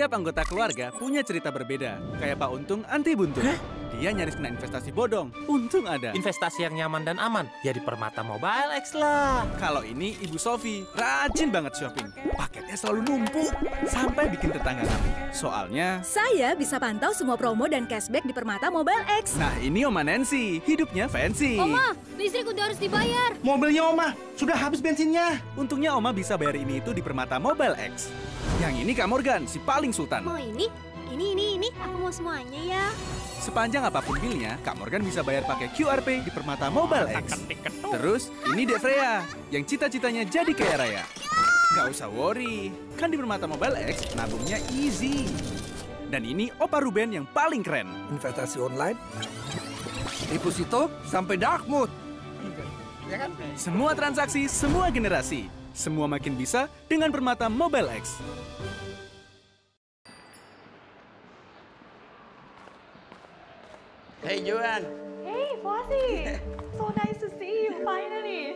Setiap anggota keluarga punya cerita berbeda, kayak Pak Untung anti buntung. Hah? Dia nyaris kena investasi bodong. Untung ada. Investasi yang nyaman dan aman. Ya di Permata Mobile X lah. Kalau ini Ibu Sofi, rajin banget shopping. Paketnya selalu numpuk. Sampai bikin tetangga kami. Soalnya... Saya bisa pantau semua promo dan cashback di Permata Mobile X. Nah ini Oma Nancy. Hidupnya fancy. Oma, listrik udah harus dibayar. Mobilnya Oma, sudah habis bensinnya. Untungnya Oma bisa bayar ini itu di Permata Mobile X. Yang ini Kak Morgan, si paling sultan. Mau ini? Ini, ini, ini, aku mau semuanya ya. Sepanjang apapun bilnya, Kak Morgan bisa bayar pakai QRP di Permata Mobile X. Terus, ini Dek Freya, yang cita-citanya jadi kaya raya. Gak usah worry, kan di Permata Mobile X nabungnya easy. Dan ini Opa Ruben yang paling keren. Investasi online, deposito, sampai dark mode. Iya kan? Semua transaksi, semua generasi. Semua makin bisa dengan Permata Mobile X. Hey, Joanne. Hey, Fozzie. so nice to see you, finally.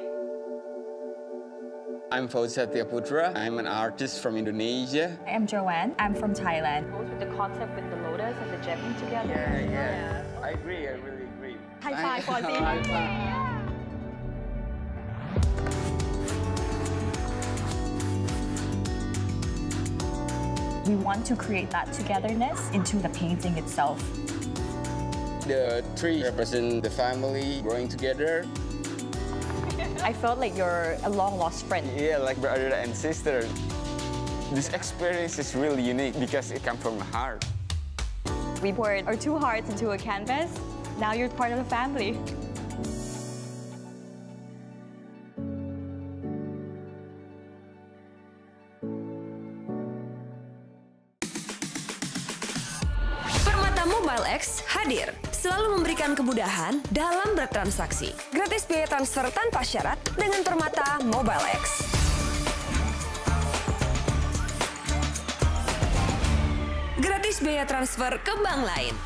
I'm Fozia Putra. I'm an artist from Indonesia. I'm Joanne. I'm from Thailand. Goes with the concept with the lotus and the jamming together. Yeah, yeah, oh, yeah. I agree. I really agree. High five, Fozzie. High five. We want to create that togetherness into the painting itself. The tree represent the family growing together. I felt like you're a long-lost friend. Yeah, like brother and sister. This experience is really unique because it comes from the heart. We poured our two hearts into a canvas. Now you're part of the family. Permata Mobile X hadir selalu memberikan kemudahan dalam bertransaksi. Gratis biaya transfer tanpa syarat dengan Permata MobileX. Gratis biaya transfer ke bank lain.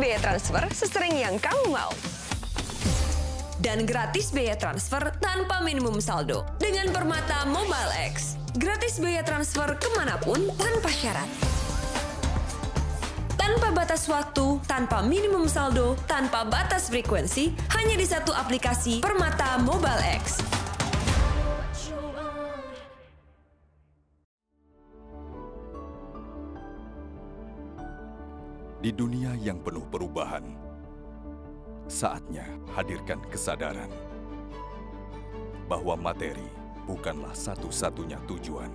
biaya transfer sesering yang kamu mau. Dan gratis biaya transfer tanpa minimum saldo dengan Permata Mobile X. Gratis biaya transfer kemanapun tanpa syarat. Tanpa batas waktu, tanpa minimum saldo, tanpa batas frekuensi, hanya di satu aplikasi Permata Mobile X. di dunia yang penuh perubahan. Saatnya hadirkan kesadaran bahwa materi bukanlah satu-satunya tujuan.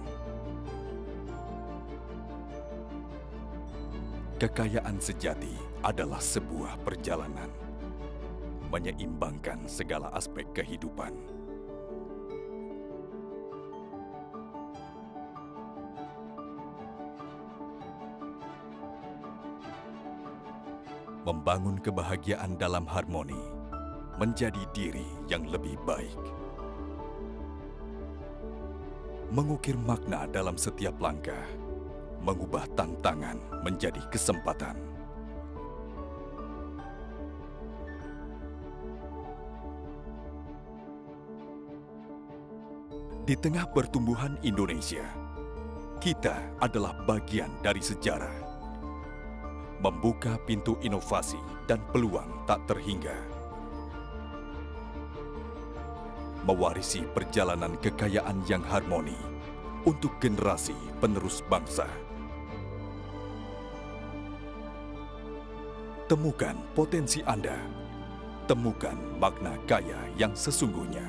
Kekayaan sejati adalah sebuah perjalanan menyeimbangkan segala aspek kehidupan. membangun kebahagiaan dalam harmoni, menjadi diri yang lebih baik. Mengukir makna dalam setiap langkah, mengubah tantangan menjadi kesempatan. Di tengah pertumbuhan Indonesia, kita adalah bagian dari sejarah membuka pintu inovasi dan peluang tak terhingga. Mewarisi perjalanan kekayaan yang harmoni untuk generasi penerus bangsa. Temukan potensi Anda. Temukan makna kaya yang sesungguhnya.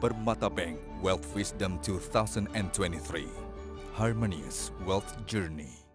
Permata Bank Wealth Wisdom 2023 Harmonious Wealth Journey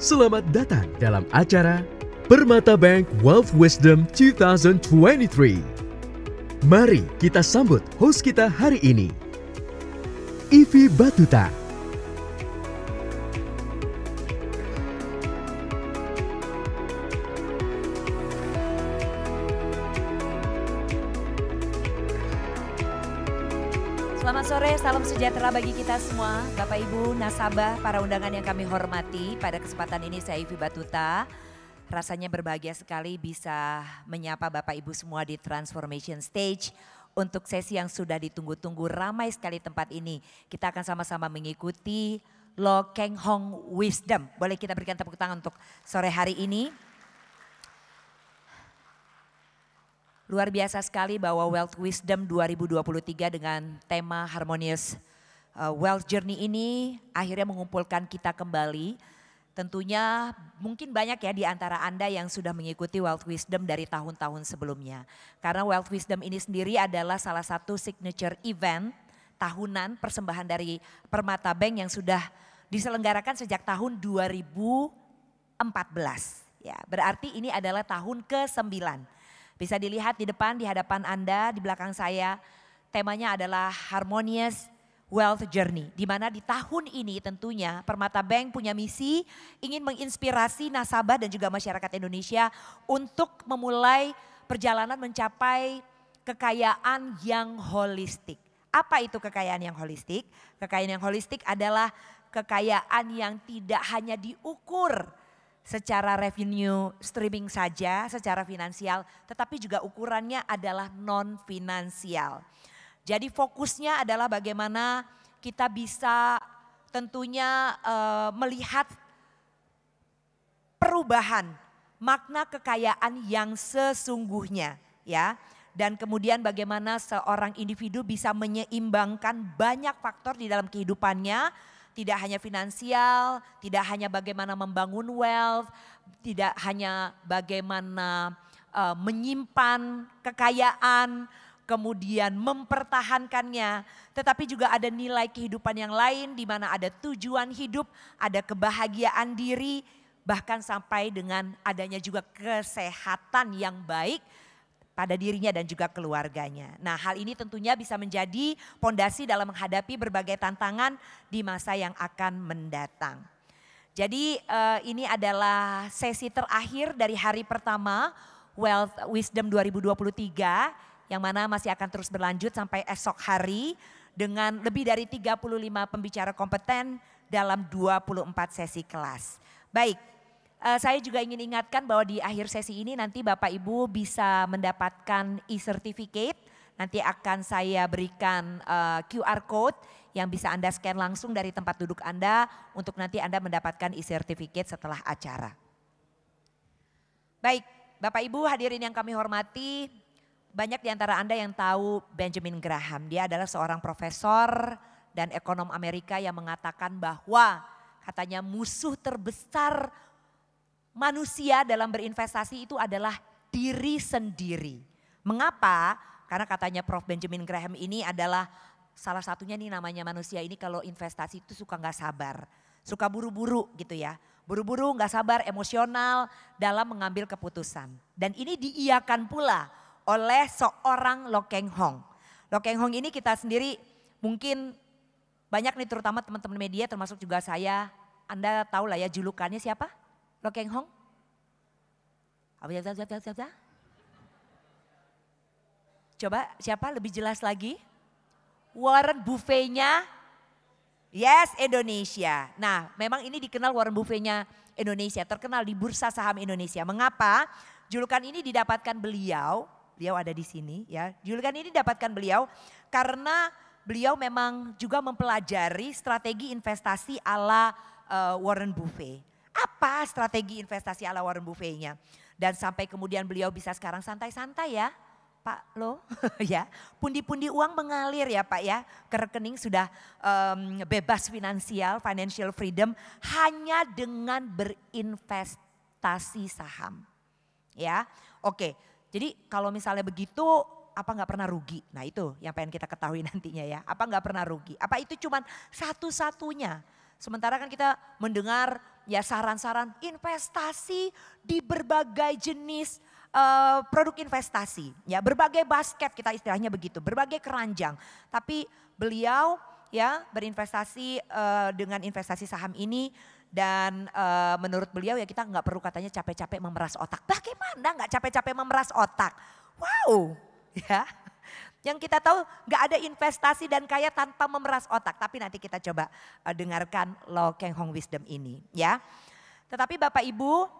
Selamat datang dalam acara Permata Bank Wealth Wisdom 2023. Mari kita sambut host kita hari ini, Ivi Batuta. sejahtera bagi kita semua, Bapak Ibu, nasabah, para undangan yang kami hormati. Pada kesempatan ini saya Ivi Batuta. Rasanya berbahagia sekali bisa menyapa Bapak Ibu semua di Transformation Stage untuk sesi yang sudah ditunggu-tunggu ramai sekali tempat ini. Kita akan sama-sama mengikuti Lo Keng Hong Wisdom. Boleh kita berikan tepuk tangan untuk sore hari ini. Luar biasa sekali bahwa Wealth Wisdom 2023 dengan tema harmonious uh, wealth journey ini akhirnya mengumpulkan kita kembali. Tentunya mungkin banyak ya di antara Anda yang sudah mengikuti Wealth Wisdom dari tahun-tahun sebelumnya. Karena Wealth Wisdom ini sendiri adalah salah satu signature event tahunan persembahan dari Permata Bank yang sudah diselenggarakan sejak tahun 2014. Ya, berarti ini adalah tahun ke-9. Bisa dilihat di depan di hadapan Anda, di belakang saya temanya adalah harmonious Wealth Journey, di mana di tahun ini tentunya Permata Bank punya misi ingin menginspirasi nasabah dan juga masyarakat Indonesia untuk memulai perjalanan mencapai kekayaan yang holistik. Apa itu kekayaan yang holistik? Kekayaan yang holistik adalah kekayaan yang tidak hanya diukur secara revenue streaming saja, secara finansial, tetapi juga ukurannya adalah non finansial. Jadi fokusnya adalah bagaimana kita bisa tentunya uh, melihat perubahan makna kekayaan yang sesungguhnya ya dan kemudian bagaimana seorang individu bisa menyeimbangkan banyak faktor di dalam kehidupannya tidak hanya finansial, tidak hanya bagaimana membangun wealth, tidak hanya bagaimana uh, menyimpan kekayaan, kemudian mempertahankannya, tetapi juga ada nilai kehidupan yang lain di mana ada tujuan hidup, ada kebahagiaan diri, bahkan sampai dengan adanya juga kesehatan yang baik pada dirinya dan juga keluarganya. Nah, hal ini tentunya bisa menjadi pondasi dalam menghadapi berbagai tantangan di masa yang akan mendatang. Jadi uh, ini adalah sesi terakhir dari hari pertama Wealth Wisdom 2023 yang mana masih akan terus berlanjut sampai esok hari dengan lebih dari 35 pembicara kompeten dalam 24 sesi kelas. Baik, eh, saya juga ingin ingatkan bahwa di akhir sesi ini nanti Bapak Ibu bisa mendapatkan e-certificate. Nanti akan saya berikan eh, QR code yang bisa Anda scan langsung dari tempat duduk Anda untuk nanti Anda mendapatkan e-certificate setelah acara. Baik, Bapak Ibu hadirin yang kami hormati, banyak di antara Anda yang tahu Benjamin Graham. Dia adalah seorang profesor dan ekonom Amerika yang mengatakan bahwa katanya musuh terbesar manusia dalam berinvestasi itu adalah diri sendiri. Mengapa? Karena katanya Prof. Benjamin Graham ini adalah salah satunya nih namanya manusia ini kalau investasi itu suka nggak sabar. Suka buru-buru gitu ya. Buru-buru nggak -buru, sabar, emosional dalam mengambil keputusan. Dan ini diiakan pula oleh seorang Lokeng Hong. Lokeng Hong ini kita sendiri mungkin banyak nih terutama teman-teman media termasuk juga saya. Anda tahu lah ya julukannya siapa? Lokeng Hong? Apa siapa, ya, siapa, siapa, siapa? Coba siapa lebih jelas lagi? Warren Buffetnya Yes Indonesia. Nah memang ini dikenal Warren Buffetnya Indonesia, terkenal di Bursa Saham Indonesia. Mengapa? Julukan ini didapatkan beliau beliau ada di sini ya. Julukan ini dapatkan beliau karena beliau memang juga mempelajari strategi investasi ala uh, Warren Buffet Apa strategi investasi ala Warren buffet nya Dan sampai kemudian beliau bisa sekarang santai-santai ya. Pak Lo, ya pundi-pundi uang mengalir ya Pak ya ke rekening sudah um, bebas finansial, financial freedom hanya dengan berinvestasi saham, ya. Oke, jadi kalau misalnya begitu apa nggak pernah rugi? Nah itu yang pengen kita ketahui nantinya ya. Apa nggak pernah rugi? Apa itu cuma satu-satunya? Sementara kan kita mendengar ya saran-saran investasi di berbagai jenis uh, produk investasi. Ya berbagai basket kita istilahnya begitu, berbagai keranjang. Tapi beliau ya berinvestasi uh, dengan investasi saham ini dan uh, menurut beliau ya kita nggak perlu katanya capek-capek memeras otak. Bagaimana nggak capek-capek memeras otak? Wow, ya. Yang kita tahu nggak ada investasi dan kaya tanpa memeras otak. Tapi nanti kita coba uh, dengarkan Lo Keng Hong Wisdom ini, ya. Tetapi Bapak Ibu,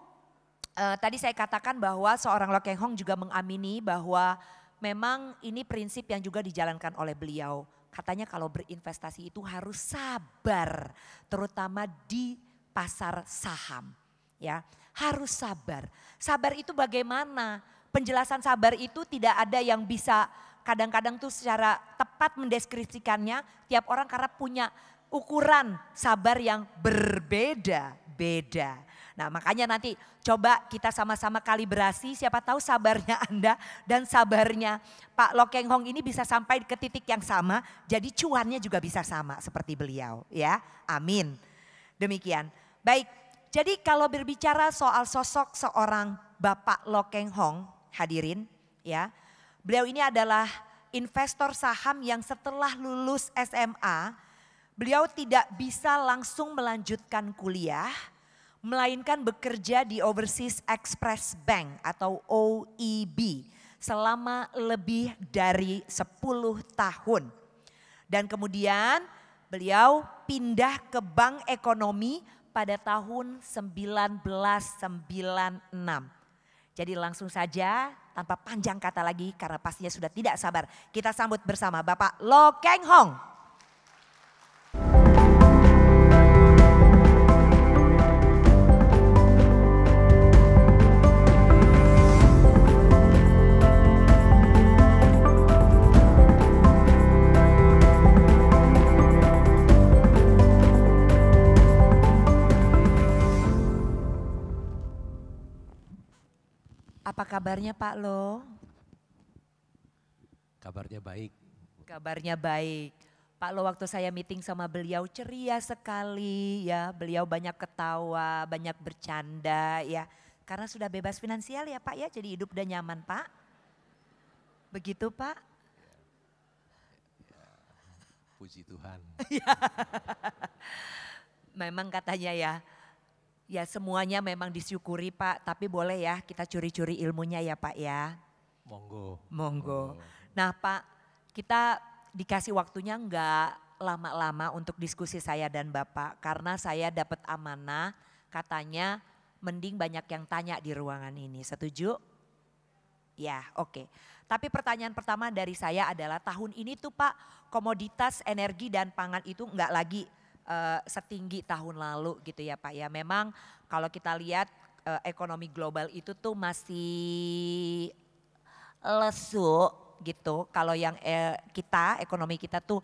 uh, tadi saya katakan bahwa seorang Lo Keng Hong juga mengamini bahwa memang ini prinsip yang juga dijalankan oleh beliau. Katanya kalau berinvestasi itu harus sabar, terutama di pasar saham. Ya, harus sabar. Sabar itu bagaimana? Penjelasan sabar itu tidak ada yang bisa kadang-kadang tuh secara tepat mendeskripsikannya tiap orang karena punya ukuran sabar yang berbeda-beda. Nah makanya nanti coba kita sama-sama kalibrasi siapa tahu sabarnya Anda dan sabarnya Pak Lokeng Hong ini bisa sampai ke titik yang sama. Jadi cuannya juga bisa sama seperti beliau ya. Amin. Demikian. Baik, jadi kalau berbicara soal sosok seorang Bapak Lokeng Hong, hadirin ya. Beliau ini adalah investor saham yang setelah lulus SMA, beliau tidak bisa langsung melanjutkan kuliah, melainkan bekerja di Overseas Express Bank atau OEB selama lebih dari 10 tahun. Dan kemudian beliau pindah ke Bank Ekonomi pada tahun 1996. Jadi langsung saja tanpa panjang kata lagi karena pastinya sudah tidak sabar. Kita sambut bersama Bapak Lo Keng Hong. Apa kabarnya Pak Lo? Kabarnya baik. Kabarnya baik. Pak Lo waktu saya meeting sama beliau ceria sekali ya. Beliau banyak ketawa, banyak bercanda ya. Karena sudah bebas finansial ya Pak ya, jadi hidup udah nyaman Pak. Begitu Pak? puji Tuhan. Ya. Memang katanya ya, Ya semuanya memang disyukuri Pak, tapi boleh ya kita curi-curi ilmunya ya Pak ya. Monggo. Monggo. Nah Pak, kita dikasih waktunya enggak lama-lama untuk diskusi saya dan Bapak. Karena saya dapat amanah katanya mending banyak yang tanya di ruangan ini. Setuju? Ya oke. Okay. Tapi pertanyaan pertama dari saya adalah tahun ini tuh Pak komoditas energi dan pangan itu enggak lagi uh, setinggi tahun lalu gitu ya Pak ya. Memang kalau kita lihat uh, ekonomi global itu tuh masih lesu gitu. Kalau yang eh, kita ekonomi kita tuh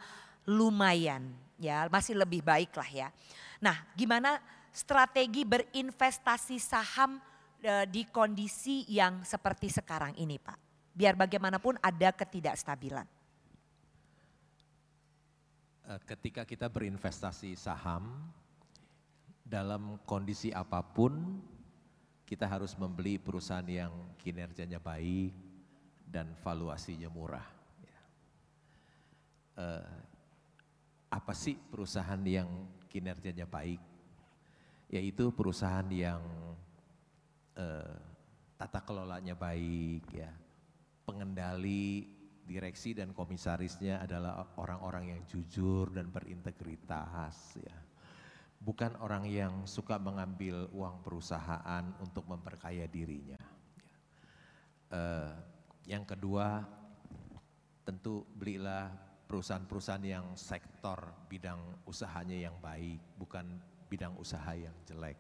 lumayan ya, masih lebih baik lah ya. Nah, gimana strategi berinvestasi saham eh, di kondisi yang seperti sekarang ini, Pak? Biar bagaimanapun ada ketidakstabilan. Eh, ketika kita berinvestasi saham dalam kondisi apapun kita harus membeli perusahaan yang kinerjanya baik dan valuasinya murah. Ya. Eh, apa sih perusahaan yang kinerjanya baik? Yaitu perusahaan yang eh, tata kelolanya baik, ya, pengendali direksi dan komisarisnya adalah orang-orang yang jujur dan berintegritas ya. Bukan orang yang suka mengambil uang perusahaan untuk memperkaya dirinya. Uh, yang kedua, tentu belilah perusahaan-perusahaan yang sektor bidang usahanya yang baik, bukan bidang usaha yang jelek.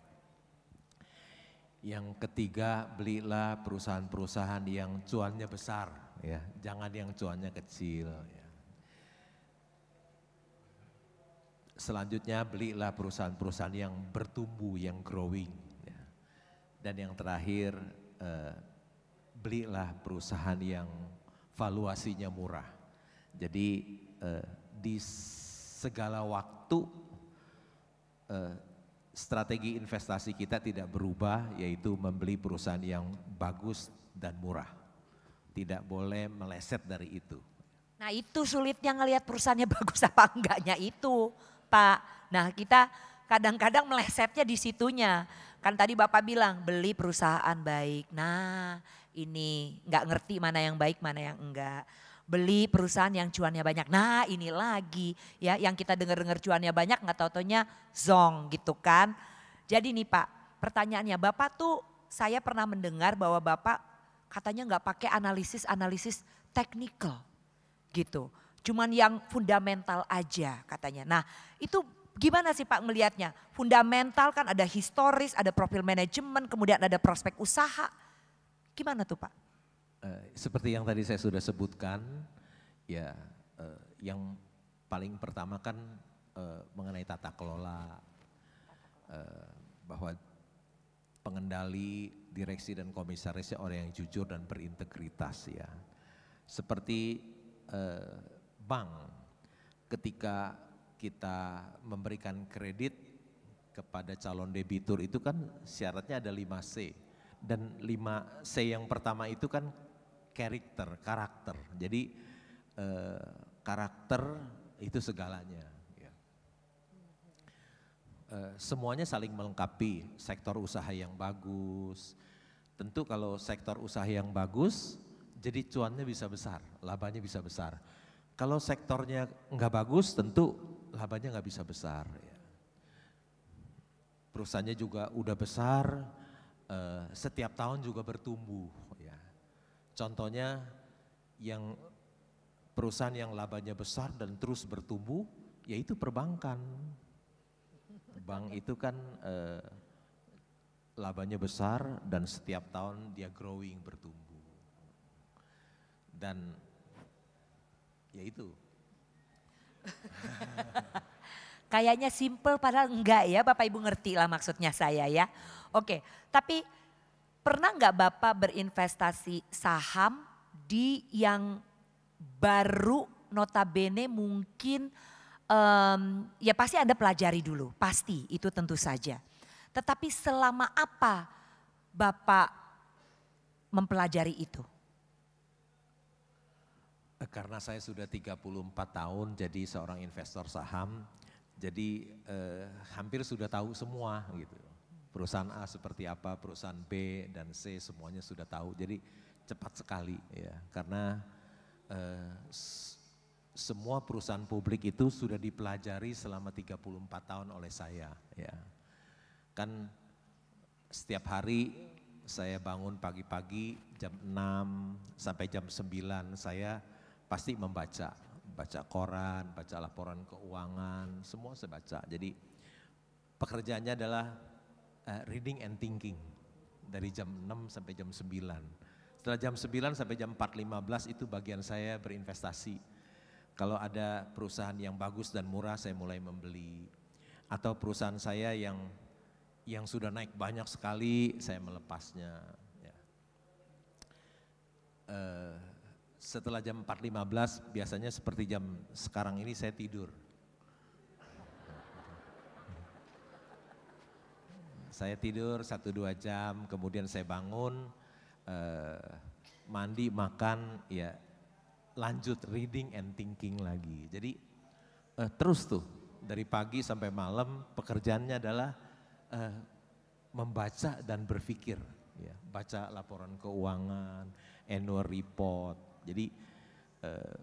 Yang ketiga, belilah perusahaan-perusahaan yang cuannya besar ya. Jangan yang cuannya kecil ya. Selanjutnya belilah perusahaan-perusahaan yang bertumbuh, yang growing. Ya. Dan yang terakhir eh, belilah perusahaan yang valuasinya murah. Jadi eh, di segala waktu eh, strategi investasi kita tidak berubah yaitu membeli perusahaan yang bagus dan murah tidak boleh meleset dari itu. Nah itu sulitnya ngelihat perusahaannya bagus apa enggaknya itu Pak. Nah kita kadang-kadang melesetnya di situnya. Kan tadi Bapak bilang beli perusahaan baik. Nah ini enggak ngerti mana yang baik mana yang enggak. Beli perusahaan yang cuannya banyak. Nah ini lagi ya yang kita dengar-dengar cuannya banyak enggak tau-taunya zong gitu kan. Jadi nih Pak pertanyaannya Bapak tuh saya pernah mendengar bahwa Bapak katanya nggak pakai analisis-analisis teknikal gitu. Cuman yang fundamental aja katanya. Nah itu gimana sih Pak melihatnya? Fundamental kan ada historis, ada profil manajemen, kemudian ada prospek usaha. Gimana tuh Pak? Eh, seperti yang tadi saya sudah sebutkan, ya eh, yang paling pertama kan eh, mengenai tata kelola, bahwa pengendali direksi dan komisarisnya orang yang jujur dan berintegritas ya. Seperti eh, bank ketika kita memberikan kredit kepada calon debitur itu kan syaratnya ada 5C dan 5C yang pertama itu kan karakter, karakter. Jadi eh, karakter itu segalanya Eh, semuanya saling melengkapi sektor usaha yang bagus. Tentu kalau sektor usaha yang bagus, jadi cuannya bisa besar, labanya bisa besar. Kalau sektornya nggak bagus, tentu labanya nggak bisa besar. Ya. Perusahaannya juga udah besar, eh, setiap tahun juga bertumbuh. Ya. Contohnya yang perusahaan yang labanya besar dan terus bertumbuh, yaitu perbankan bank itu kan eh, labanya besar dan setiap tahun dia growing bertumbuh dan ya itu kayaknya simple padahal enggak ya Bapak Ibu ngerti lah maksudnya saya ya oke tapi pernah nggak Bapak berinvestasi saham di yang baru notabene mungkin um, ya pasti Anda pelajari dulu, pasti itu tentu saja. Tetapi selama apa Bapak mempelajari itu? Eh, karena saya sudah 34 tahun jadi seorang investor saham, jadi eh, hampir sudah tahu semua gitu. Perusahaan A seperti apa, perusahaan B dan C semuanya sudah tahu. Jadi cepat sekali ya, karena eh, semua perusahaan publik itu sudah dipelajari selama 34 tahun oleh saya ya. Kan setiap hari saya bangun pagi-pagi jam 6 sampai jam 9 saya pasti membaca, baca koran, baca laporan keuangan, semua saya baca. Jadi pekerjaannya adalah uh, reading and thinking dari jam 6 sampai jam 9. Setelah jam 9 sampai jam 4.15 itu bagian saya berinvestasi kalau ada perusahaan yang bagus dan murah saya mulai membeli. Atau perusahaan saya yang yang sudah naik banyak sekali saya melepasnya. Ya. Uh, setelah jam 4.15 biasanya seperti jam sekarang ini saya tidur. saya tidur satu dua jam kemudian saya bangun. Uh, mandi, makan, ya lanjut reading and thinking lagi. Jadi uh, terus tuh dari pagi sampai malam pekerjaannya adalah uh, membaca dan berpikir. Ya, baca laporan keuangan, annual report. Jadi uh,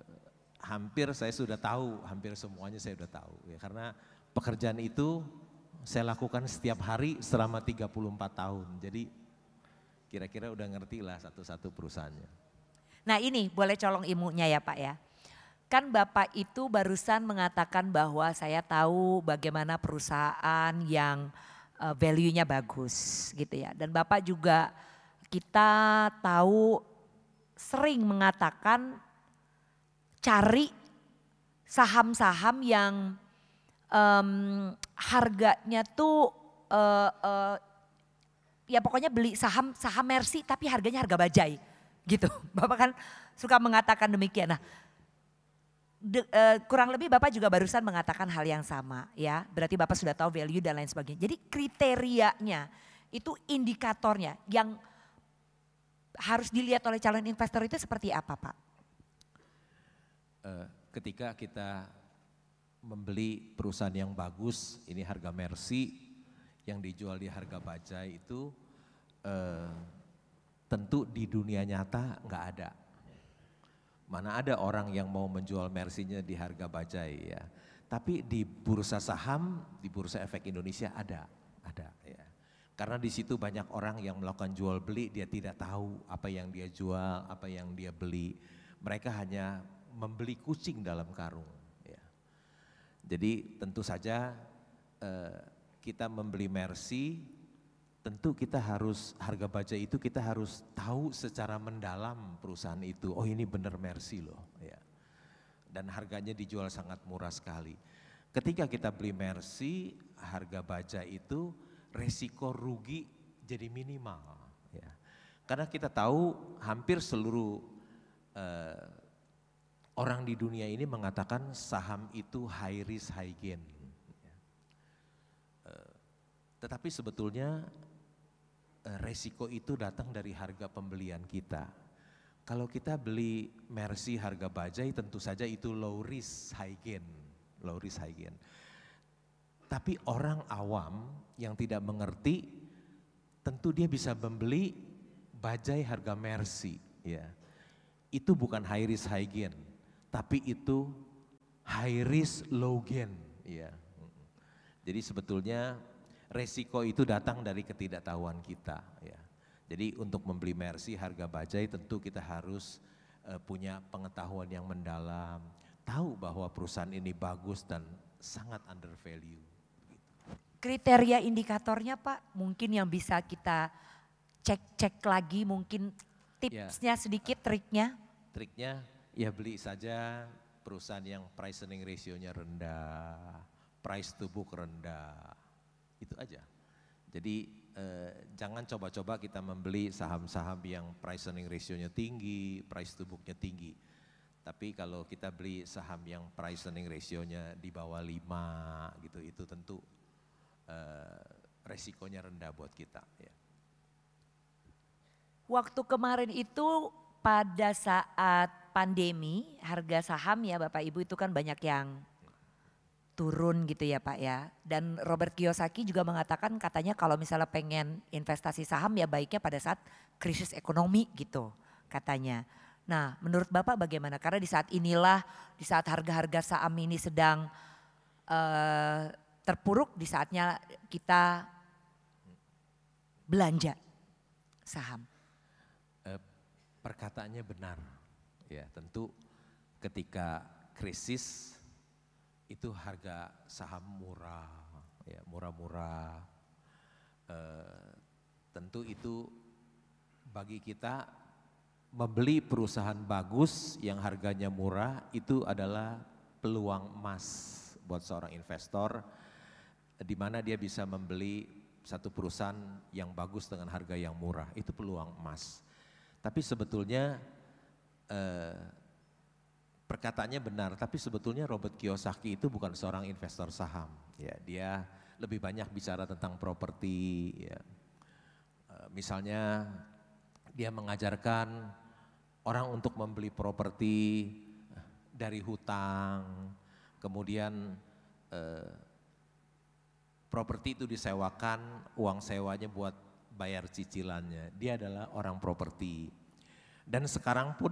hampir saya sudah tahu, hampir semuanya saya sudah tahu. Ya, karena pekerjaan itu saya lakukan setiap hari selama 34 tahun. Jadi kira-kira udah ngerti lah satu-satu perusahaannya. Nah ini boleh colong ilmunya ya Pak ya. Kan Bapak itu barusan mengatakan bahwa saya tahu bagaimana perusahaan yang uh, value-nya bagus gitu ya. Dan Bapak juga kita tahu sering mengatakan cari saham-saham yang um, harganya tuh uh, uh, ya pokoknya beli saham saham Mercy tapi harganya harga bajai Gitu. Bapak kan suka mengatakan demikian. Nah, de, uh, kurang lebih Bapak juga barusan mengatakan hal yang sama ya. Berarti Bapak sudah tahu value dan lain sebagainya. Jadi kriterianya itu indikatornya yang harus dilihat oleh calon investor itu seperti apa Pak? Uh, ketika kita membeli perusahaan yang bagus, ini harga Mercy yang dijual di harga bajai itu uh, tentu di dunia nyata nggak ada. Mana ada orang yang mau menjual mersinya di harga bajai ya. Tapi di bursa saham, di bursa efek Indonesia ada, ada ya. Karena di situ banyak orang yang melakukan jual beli, dia tidak tahu apa yang dia jual, apa yang dia beli. Mereka hanya membeli kucing dalam karung. Ya. Jadi tentu saja eh, kita membeli mercy tentu kita harus harga baja itu kita harus tahu secara mendalam perusahaan itu. Oh ini benar Mercy loh, ya. Dan harganya dijual sangat murah sekali. Ketika kita beli Mercy, harga baja itu resiko rugi jadi minimal, ya. Karena kita tahu hampir seluruh eh, orang di dunia ini mengatakan saham itu high risk high gain. Ya. Eh, tetapi sebetulnya Eh, resiko itu datang dari harga pembelian kita. Kalau kita beli Mercy harga bajai tentu saja itu low risk high gain, low risk high gain. Tapi orang awam yang tidak mengerti tentu dia bisa membeli bajai harga Mercy ya. Itu bukan high risk high gain, tapi itu high risk low gain ya. Jadi sebetulnya resiko itu datang dari ketidaktahuan kita ya. Jadi untuk membeli mercy harga bajai tentu kita harus uh, punya pengetahuan yang mendalam, tahu bahwa perusahaan ini bagus dan sangat under value. Gitu. Kriteria indikatornya Pak, mungkin yang bisa kita cek-cek lagi mungkin tipsnya ya. sedikit, triknya? Triknya ya beli saja perusahaan yang price earning ratio-nya rendah, price to book rendah, itu aja. Jadi eh, jangan coba-coba kita membeli saham-saham yang price earning ratio-nya tinggi, price to book-nya tinggi. Tapi kalau kita beli saham yang price earning ratio-nya di bawah 5 gitu, itu tentu eh, resikonya rendah buat kita. Ya. Waktu kemarin itu pada saat pandemi harga saham ya Bapak Ibu itu kan banyak yang turun gitu ya Pak ya. Dan Robert Kiyosaki juga mengatakan katanya kalau misalnya pengen investasi saham ya baiknya pada saat krisis ekonomi gitu katanya. Nah menurut Bapak bagaimana? Karena di saat inilah, di saat harga-harga saham ini sedang uh, terpuruk, di saatnya kita belanja saham. Eh, perkataannya benar. Ya tentu ketika krisis itu harga saham murah, ya murah-murah. E, tentu itu bagi kita membeli perusahaan bagus yang harganya murah itu adalah peluang emas buat seorang investor di mana dia bisa membeli satu perusahaan yang bagus dengan harga yang murah itu peluang emas. Tapi sebetulnya eh, perkataannya benar, tapi sebetulnya Robert Kiyosaki itu bukan seorang investor saham. Ya, dia lebih banyak bicara tentang properti. Ya. E, misalnya dia mengajarkan orang untuk membeli properti eh, dari hutang, kemudian eh, properti itu disewakan, uang sewanya buat bayar cicilannya. Dia adalah orang properti. Dan sekarang pun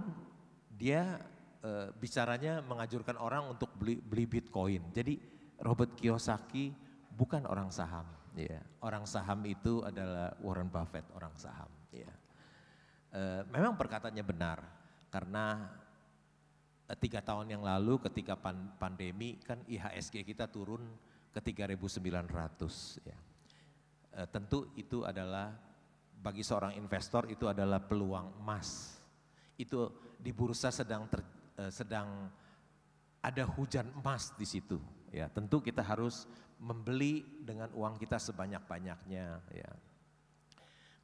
dia Eh, bicaranya mengajurkan orang untuk beli, beli Bitcoin. Jadi Robert Kiyosaki bukan orang saham. Ya. Orang saham itu adalah Warren Buffett, orang saham. Ya. E, memang perkataannya benar karena eh, tiga tahun yang lalu ketika pan pandemi kan IHSG kita turun ke 3.900 ya. ratus. tentu itu adalah bagi seorang investor itu adalah peluang emas. Itu di bursa sedang terjadi eh, sedang ada hujan emas di situ. Ya, tentu kita harus membeli dengan uang kita sebanyak-banyaknya. Ya.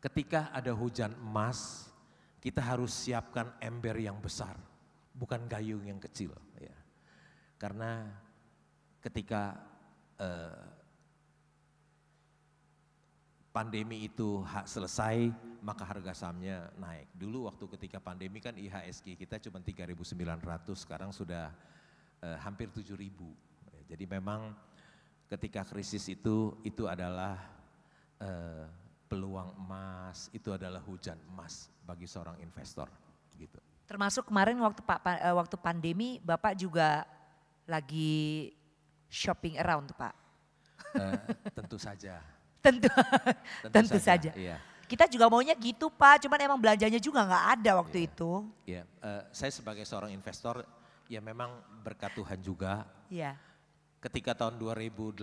Ketika ada hujan emas, kita harus siapkan ember yang besar, bukan gayung yang kecil. Ya. Karena ketika eh, pandemi itu hak selesai, maka harga sahamnya naik. Dulu waktu ketika pandemi kan IHSG kita cuma 3.900, sekarang sudah eh, hampir 7.000. Ya, jadi memang ketika krisis itu itu adalah eh, peluang emas, itu adalah hujan emas bagi seorang investor gitu. Termasuk kemarin waktu Pak eh, waktu pandemi Bapak juga lagi shopping around, Pak. Eh, tentu saja. Tentu, tentu, tentu saja. saja. Iya. Kita juga maunya gitu Pak, cuman emang belanjanya juga nggak ada waktu iya. itu. Iya, uh, saya sebagai seorang investor ya memang berkat Tuhan juga. Iya. Ketika tahun 2018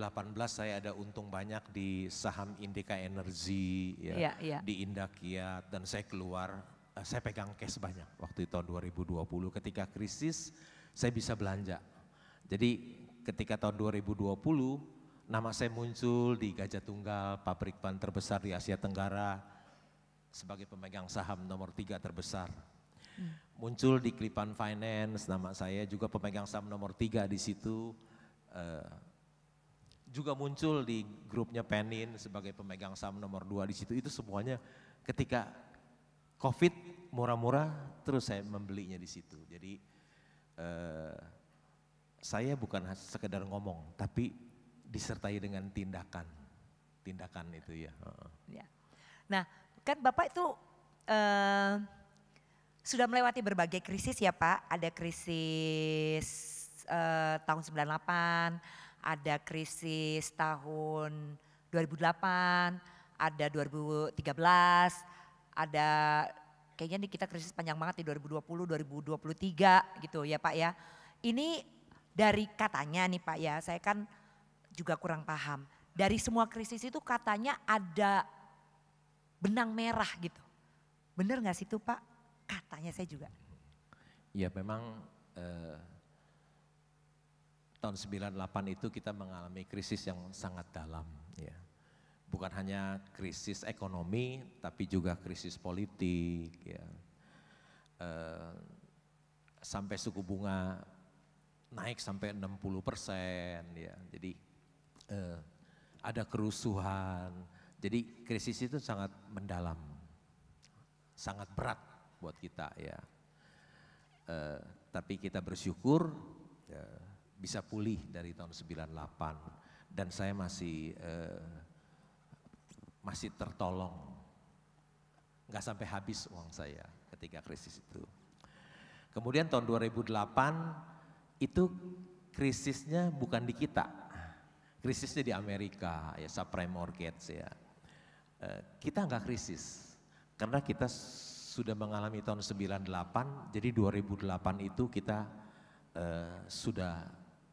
saya ada untung banyak di saham Indika Energy, ya, iya, iya. di Indakia dan saya keluar, uh, saya pegang cash banyak waktu itu tahun 2020. Ketika krisis saya bisa belanja. Jadi ketika tahun 2020 Nama saya muncul di Gajah Tunggal, pabrik ban terbesar di Asia Tenggara, sebagai pemegang saham nomor tiga terbesar. Hmm. Muncul di Klipan Finance, nama saya juga pemegang saham nomor tiga di situ. Uh, juga muncul di grupnya Penin sebagai pemegang saham nomor dua di situ. Itu semuanya ketika COVID murah-murah, terus saya membelinya di situ. Jadi uh, saya bukan sekedar ngomong, tapi disertai dengan tindakan. Tindakan itu ya. ya. Nah, kan Bapak itu uh, sudah melewati berbagai krisis ya Pak. Ada krisis uh, tahun 98, ada krisis tahun 2008, ada 2013, ada kayaknya nih kita krisis panjang banget di 2020, 2023 gitu ya Pak ya. Ini dari katanya nih Pak ya, saya kan juga kurang paham. Dari semua krisis itu katanya ada benang merah gitu. Benar gak sih itu Pak? Katanya saya juga. Ya memang eh, tahun 98 itu kita mengalami krisis yang sangat dalam. Ya. Bukan hanya krisis ekonomi tapi juga krisis politik. Ya. Eh, sampai suku bunga naik sampai 60 persen. Ya. Jadi eh, ada kerusuhan. Jadi krisis itu sangat mendalam, sangat berat buat kita ya. Eh, tapi kita bersyukur ya, bisa pulih dari tahun 98 dan saya masih eh, masih tertolong. Nggak sampai habis uang saya ketika krisis itu. Kemudian tahun 2008 itu krisisnya bukan di kita, Krisisnya di Amerika, ya subprime mortgage ya. Eh, kita nggak krisis, karena kita sudah mengalami tahun 98, jadi 2008 itu kita e, sudah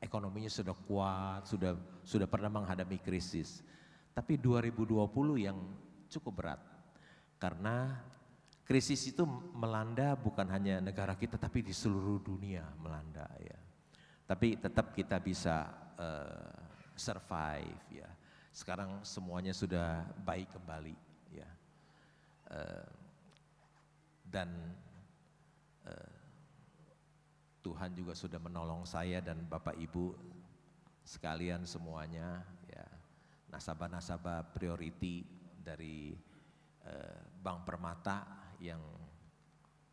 ekonominya sudah kuat, sudah sudah pernah menghadapi krisis. Tapi 2020 yang cukup berat karena krisis itu melanda bukan hanya negara kita tapi di seluruh dunia melanda ya. Tapi tetap kita bisa uh, survive ya. Sekarang semuanya sudah baik kembali ya. Uh, dan uh, Tuhan juga sudah menolong saya dan Bapak Ibu sekalian semuanya ya. Nasabah-nasabah priority dari uh, Bank Permata yang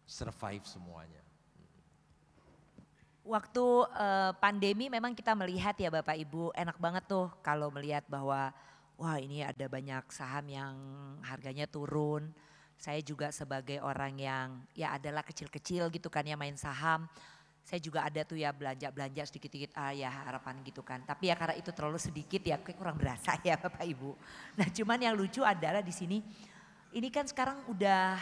survive semuanya waktu uh, pandemi memang kita melihat ya Bapak Ibu enak banget tuh kalau melihat bahwa wah ini ada banyak saham yang harganya turun. Saya juga sebagai orang yang ya adalah kecil-kecil gitu kan ya main saham. Saya juga ada tuh ya belanja-belanja sedikit-sedikit ah ya harapan gitu kan. Tapi ya karena itu terlalu sedikit ya kayak kurang berasa ya Bapak Ibu. Nah cuman yang lucu adalah di sini ini kan sekarang udah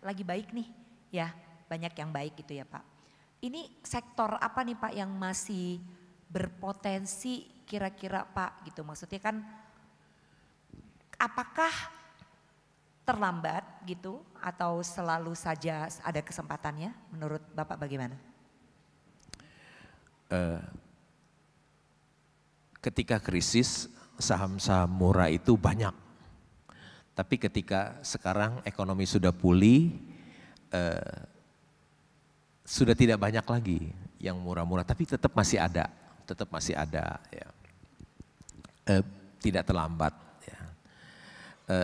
lagi baik nih ya banyak yang baik gitu ya Pak ini sektor apa nih Pak yang masih berpotensi kira-kira Pak gitu maksudnya kan apakah terlambat gitu atau selalu saja ada kesempatannya menurut Bapak bagaimana? Uh, ketika krisis saham-saham murah itu banyak. Tapi ketika sekarang ekonomi sudah pulih, uh, sudah tidak banyak lagi yang murah-murah, tapi tetap masih ada, tetap masih ada. Ya. e, tidak terlambat. Ya. E,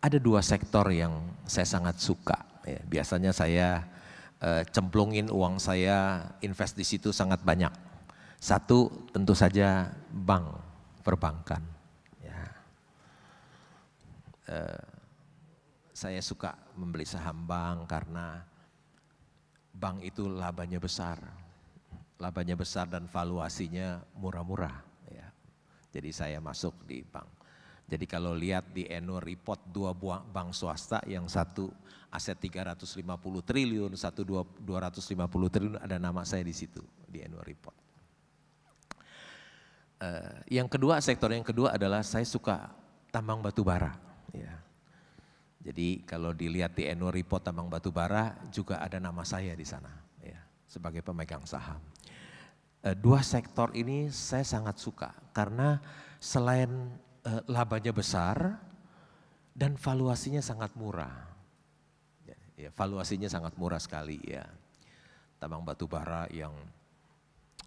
ada dua sektor yang saya sangat suka. Ya. Biasanya saya e, cemplungin uang saya invest di situ sangat banyak. Satu tentu saja bank, perbankan. Ya. E, saya suka membeli saham bank karena bank itu labanya besar, labanya besar dan valuasinya murah-murah. Ya. Jadi saya masuk di bank. Jadi kalau lihat di annual report dua buah bank swasta yang satu aset 350 triliun, satu 250 triliun ada nama saya di situ di annual report. Uh, yang kedua sektor yang kedua adalah saya suka tambang batu bara. Ya. Jadi kalau dilihat di annual report tambang batu bara juga ada nama saya di sana ya, sebagai pemegang saham. Eh, dua sektor ini saya sangat suka karena selain eh, labanya besar dan valuasinya sangat murah. Ya, ya, valuasinya sangat murah sekali ya. Tambang batu bara yang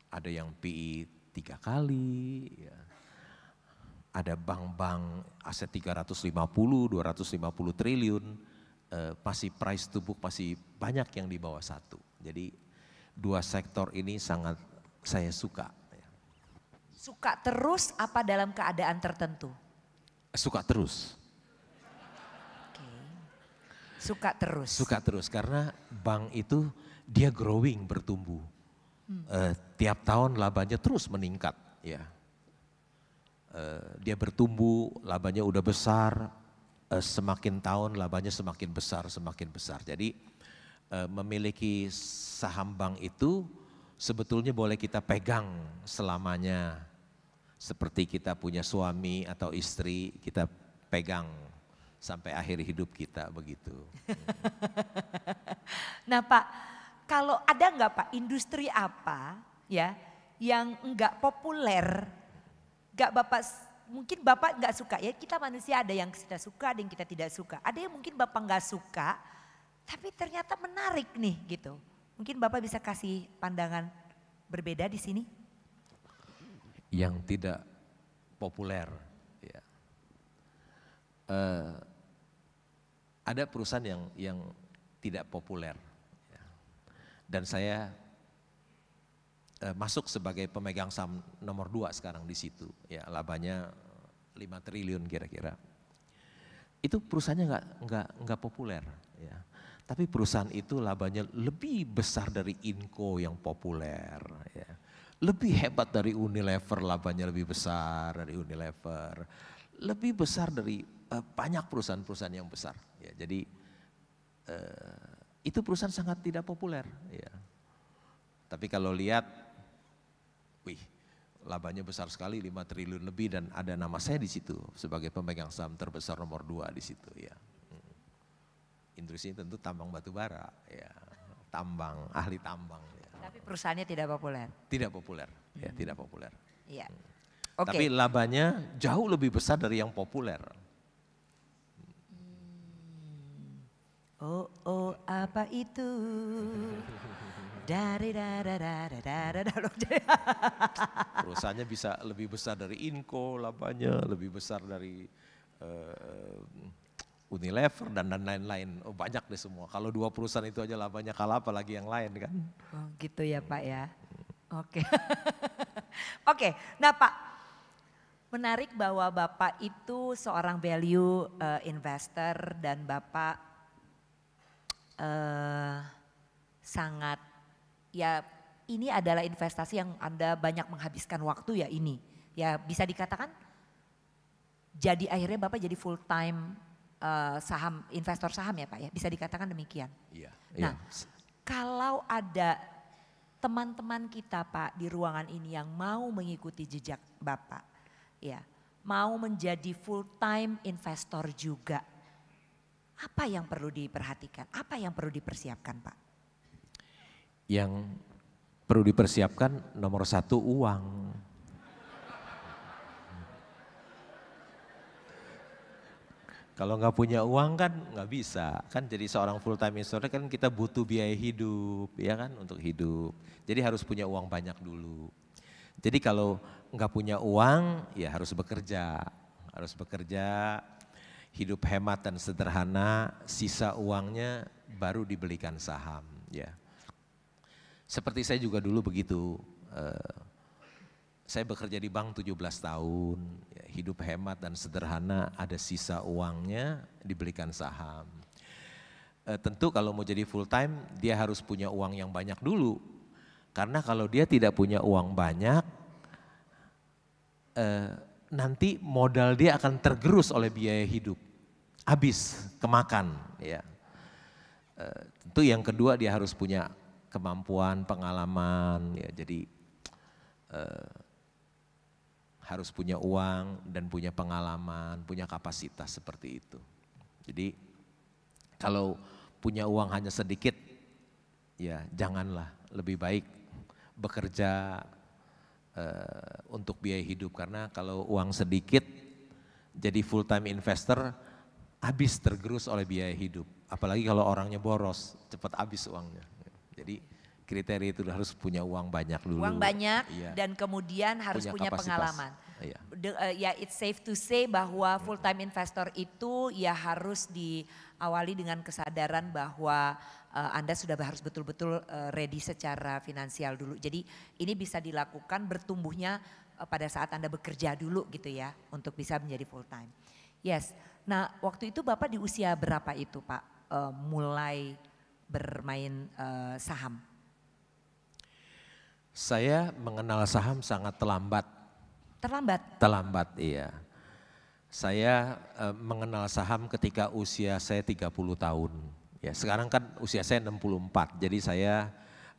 ada yang PI tiga kali, ya, ada bank-bank aset 350, 250 triliun, eh, masih price to book masih banyak yang di bawah satu. Jadi dua sektor ini sangat saya suka. Ya. Suka terus apa dalam keadaan tertentu? Suka terus. Oke. Suka terus. Suka terus karena bank itu dia growing bertumbuh. Hmm. Eh, tiap tahun labanya terus meningkat ya. Eh, dia bertumbuh, labanya udah besar, eh, semakin tahun labanya semakin besar, semakin besar. Jadi eh, memiliki saham bank itu sebetulnya boleh kita pegang selamanya. Seperti kita punya suami atau istri, kita pegang sampai akhir hidup kita begitu. nah Pak, kalau ada nggak Pak industri apa ya yang nggak populer Gak bapak, mungkin bapak gak suka ya. Kita manusia ada yang kita suka, ada yang kita tidak suka. Ada yang mungkin bapak gak suka, tapi ternyata menarik nih gitu. Mungkin bapak bisa kasih pandangan berbeda di sini. Yang tidak populer. Ya. Uh, ada perusahaan yang yang tidak populer. Ya. Dan saya Eh, masuk sebagai pemegang saham nomor dua sekarang di situ. Ya, labanya 5 triliun kira-kira. Itu perusahaannya nggak nggak nggak populer. Ya. Tapi perusahaan itu labanya lebih besar dari Inco yang populer. Ya. Lebih hebat dari Unilever, labanya lebih besar dari Unilever. Lebih besar dari uh, banyak perusahaan-perusahaan yang besar. Ya, jadi uh, itu perusahaan sangat tidak populer. Ya. Tapi kalau lihat Wih, labanya besar sekali 5 triliun lebih dan ada nama saya di situ sebagai pemegang saham terbesar nomor dua di situ ya. Hmm. Industri ini tentu tambang batu bara ya, tambang, ahli tambang. Ya. Tapi perusahaannya tidak populer. Tidak populer, ya hmm. tidak populer. Iya. Hmm. Okay. Tapi labanya jauh lebih besar dari yang populer. Hmm. Oh, oh, apa itu? Dari Perusahaannya bisa lebih besar dari Inco labanya, lebih besar dari uh, Unilever dan dan lain-lain. Oh, banyak deh semua. Kalau dua perusahaan itu aja labanya kalah apalagi yang lain kan. Oh, gitu ya Pak ya. Hmm. Oke. Okay. Oke, okay. nah Pak Menarik bahwa Bapak itu seorang value uh, investor dan Bapak uh, sangat ya ini adalah investasi yang Anda banyak menghabiskan waktu ya ini. Ya bisa dikatakan jadi akhirnya Bapak jadi full time uh, eh, saham investor saham ya Pak ya. Bisa dikatakan demikian. Iya. iya. Nah, iya. kalau ada teman-teman kita Pak di ruangan ini yang mau mengikuti jejak Bapak ya, mau menjadi full time investor juga. Apa yang perlu diperhatikan? Apa yang perlu dipersiapkan, Pak? yang perlu dipersiapkan nomor satu uang. Kalau nggak punya uang kan nggak bisa, kan jadi seorang full time instructor kan kita butuh biaya hidup, ya kan untuk hidup. Jadi harus punya uang banyak dulu. Jadi kalau nggak punya uang ya harus bekerja, harus bekerja, hidup hemat dan sederhana, sisa uangnya baru dibelikan saham, ya. Seperti saya juga dulu begitu. Eh, saya bekerja di bank 17 tahun, ya, hidup hemat dan sederhana, ada sisa uangnya dibelikan saham. Eh, tentu kalau mau jadi full time dia harus punya uang yang banyak dulu. Karena kalau dia tidak punya uang banyak, eh, nanti modal dia akan tergerus oleh biaya hidup. Habis, kemakan. ya. tentu yang kedua dia harus punya kemampuan, pengalaman, ya jadi eh, harus punya uang dan punya pengalaman, punya kapasitas seperti itu. Jadi kalau punya uang hanya sedikit, ya janganlah lebih baik bekerja eh, untuk biaya hidup karena kalau uang sedikit jadi full time investor habis tergerus oleh biaya hidup. Apalagi kalau orangnya boros, cepat habis uangnya. Jadi kriteria itu harus punya uang banyak dulu. Uang banyak iya. dan kemudian harus punya, punya pengalaman. Iya. The, uh, eh, ya it's safe to say bahwa mm-hmm. full time investor itu ya harus diawali dengan kesadaran bahwa uh, Anda sudah harus betul-betul uh, ready secara finansial dulu. Jadi ini bisa dilakukan bertumbuhnya uh, pada saat Anda bekerja dulu gitu ya untuk bisa menjadi full time. Yes. Nah, waktu itu Bapak di usia berapa itu, Pak? Uh, mulai bermain uh, saham? Saya mengenal saham sangat terlambat. Terlambat? Terlambat, iya. Saya uh, mengenal saham ketika usia saya 30 tahun. Ya, sekarang kan usia saya 64, jadi saya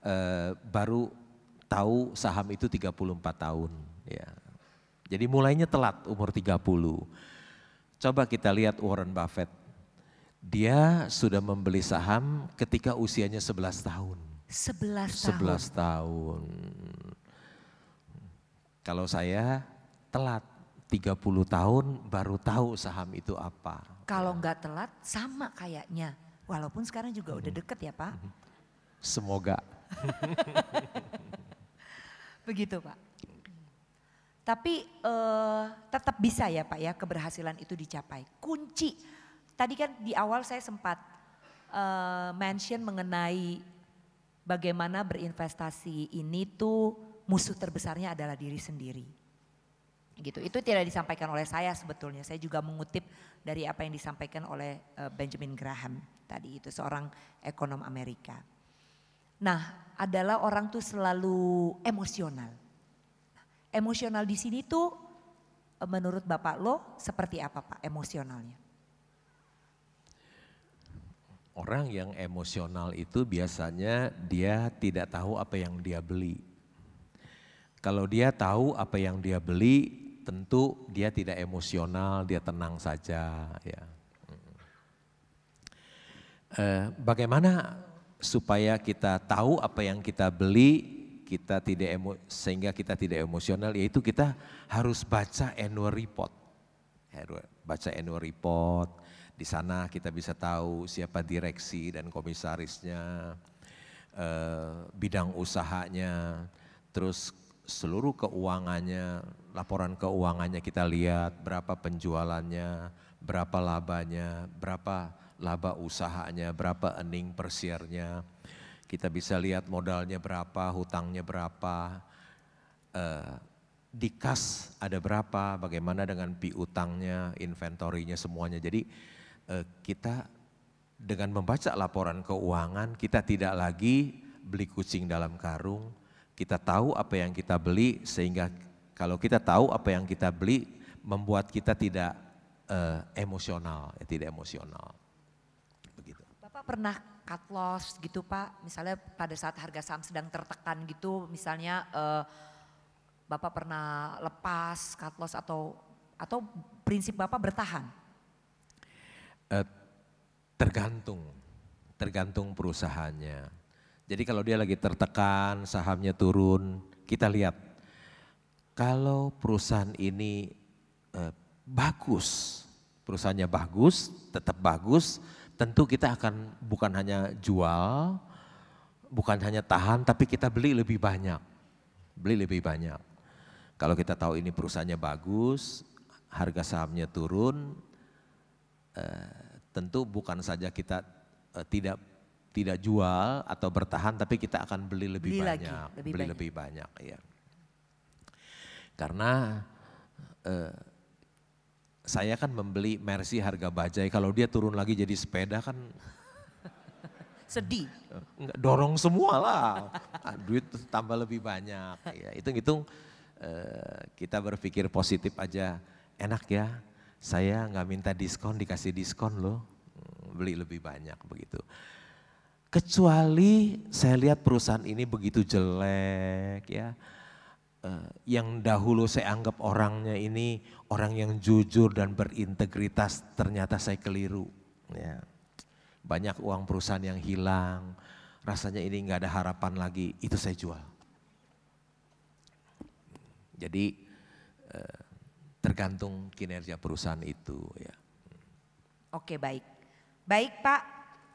uh, baru tahu saham itu 34 tahun. Ya. Jadi mulainya telat umur 30. Coba kita lihat Warren Buffett dia sudah membeli saham ketika usianya 11 tahun. 11 tahun. 11 tahun. Kalau saya telat 30 tahun baru tahu saham itu apa. Kalau nggak telat sama kayaknya. Walaupun sekarang juga hmm. udah mm-hmm. deket ya Pak. Mm-hmm. Semoga. Begitu Pak. Tapi uh, tetap bisa ya Pak ya keberhasilan itu dicapai. Kunci Tadi kan di awal saya sempat uh, mention mengenai bagaimana berinvestasi ini tuh musuh terbesarnya adalah diri sendiri. Gitu. Itu tidak disampaikan oleh saya sebetulnya. Saya juga mengutip dari apa yang disampaikan oleh uh, Benjamin Graham tadi itu seorang ekonom Amerika. Nah, adalah orang tuh selalu emosional. Emosional di sini tuh eh, menurut Bapak lo seperti apa Pak emosionalnya? Orang yang emosional itu biasanya dia tidak tahu apa yang dia beli. Kalau dia tahu apa yang dia beli, tentu dia tidak emosional, dia tenang saja. Ya. Mm. Eh, bagaimana supaya kita tahu apa yang kita beli, kita tidak emo, sehingga kita tidak emosional, yaitu kita harus baca annual report, baca annual report, di sana kita bisa tahu siapa direksi dan komisarisnya, eh, bidang usahanya, terus seluruh keuangannya, laporan keuangannya kita lihat, berapa penjualannya, berapa labanya, berapa laba usahanya, berapa earning per share-nya. Kita bisa lihat modalnya berapa, hutangnya berapa, eh, di kas ada berapa, bagaimana dengan piutangnya, inventorinya semuanya. Jadi Eh, kita dengan membaca laporan keuangan kita tidak lagi beli kucing dalam karung, kita tahu apa yang kita beli sehingga kalau kita tahu apa yang kita beli membuat kita tidak uh, emosional, ya, tidak emosional. Begitu. Bapak pernah cut loss gitu Pak, misalnya pada saat harga saham sedang tertekan gitu, misalnya uh, Bapak pernah lepas cut loss atau atau prinsip Bapak bertahan? eh, tergantung, tergantung perusahaannya. Jadi kalau dia lagi tertekan, sahamnya turun, kita lihat. Kalau perusahaan ini eh, bagus, perusahaannya bagus, tetap bagus, tentu kita akan bukan hanya jual, bukan hanya tahan, tapi kita beli lebih banyak. Beli lebih banyak. Kalau kita tahu ini perusahaannya bagus, harga sahamnya turun, eh, tentu bukan saja kita uh, tidak tidak jual atau bertahan tapi kita akan beli lebih beli banyak lagi, lebih beli banyak. lebih banyak ya karena uh, saya kan membeli Mercy harga bajai kalau dia turun lagi jadi sepeda kan sedih enggak eh, dorong semua lah ah, duit tambah lebih banyak ya itu hitung uh, kita berpikir positif aja enak ya saya nggak minta diskon, dikasih diskon loh. Beli lebih banyak begitu. Kecuali saya lihat perusahaan ini begitu jelek ya. Eh, yang dahulu saya anggap orangnya ini orang yang jujur dan berintegritas ternyata saya keliru. Ya. Banyak uang perusahaan yang hilang, rasanya ini nggak ada harapan lagi, itu saya jual. Jadi eh, tergantung kinerja perusahaan itu ya. Oke baik. Baik Pak,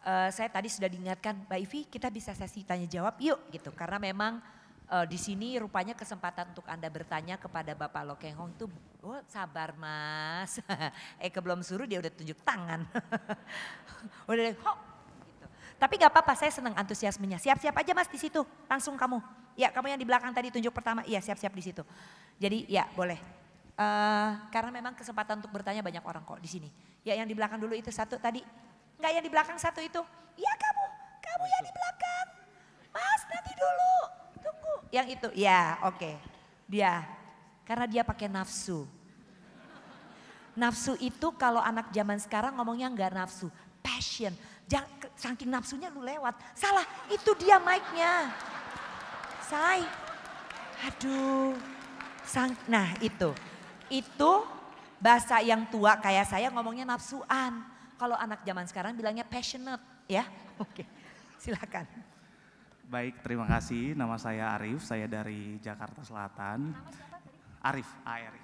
uh, saya tadi sudah diingatkan Mbak Ivi kita bisa sesi tanya jawab yuk gitu. Karena memang uh, di sini rupanya kesempatan untuk Anda bertanya kepada Bapak Lokenghong itu oh, sabar mas. eh ke belum suruh dia udah tunjuk tangan. udah deh, Gitu. Tapi gak apa-apa saya senang antusiasmenya. Siap-siap aja mas di situ langsung kamu. Ya kamu yang di belakang tadi tunjuk pertama, iya siap-siap di situ. Jadi ya boleh. Eh, karena memang kesempatan untuk bertanya banyak orang kok di sini. Ya yang di belakang dulu itu satu tadi. Enggak yang di belakang satu itu. ya kamu, kamu yang di belakang. Mas nanti dulu, tunggu. Yang itu, ya oke. Okay. Dia, karena dia pakai nafsu. Nafsu itu kalau anak zaman sekarang ngomongnya enggak nafsu, passion. Jangan, saking nafsunya lu lewat. Salah, itu dia mic-nya. Say, aduh. Sang, nah itu itu bahasa yang tua kayak saya ngomongnya nafsuan. Kalau anak zaman sekarang bilangnya passionate ya. Oke, silakan. Baik, terima kasih. Nama saya Arif, saya dari Jakarta Selatan. Arif, Arif.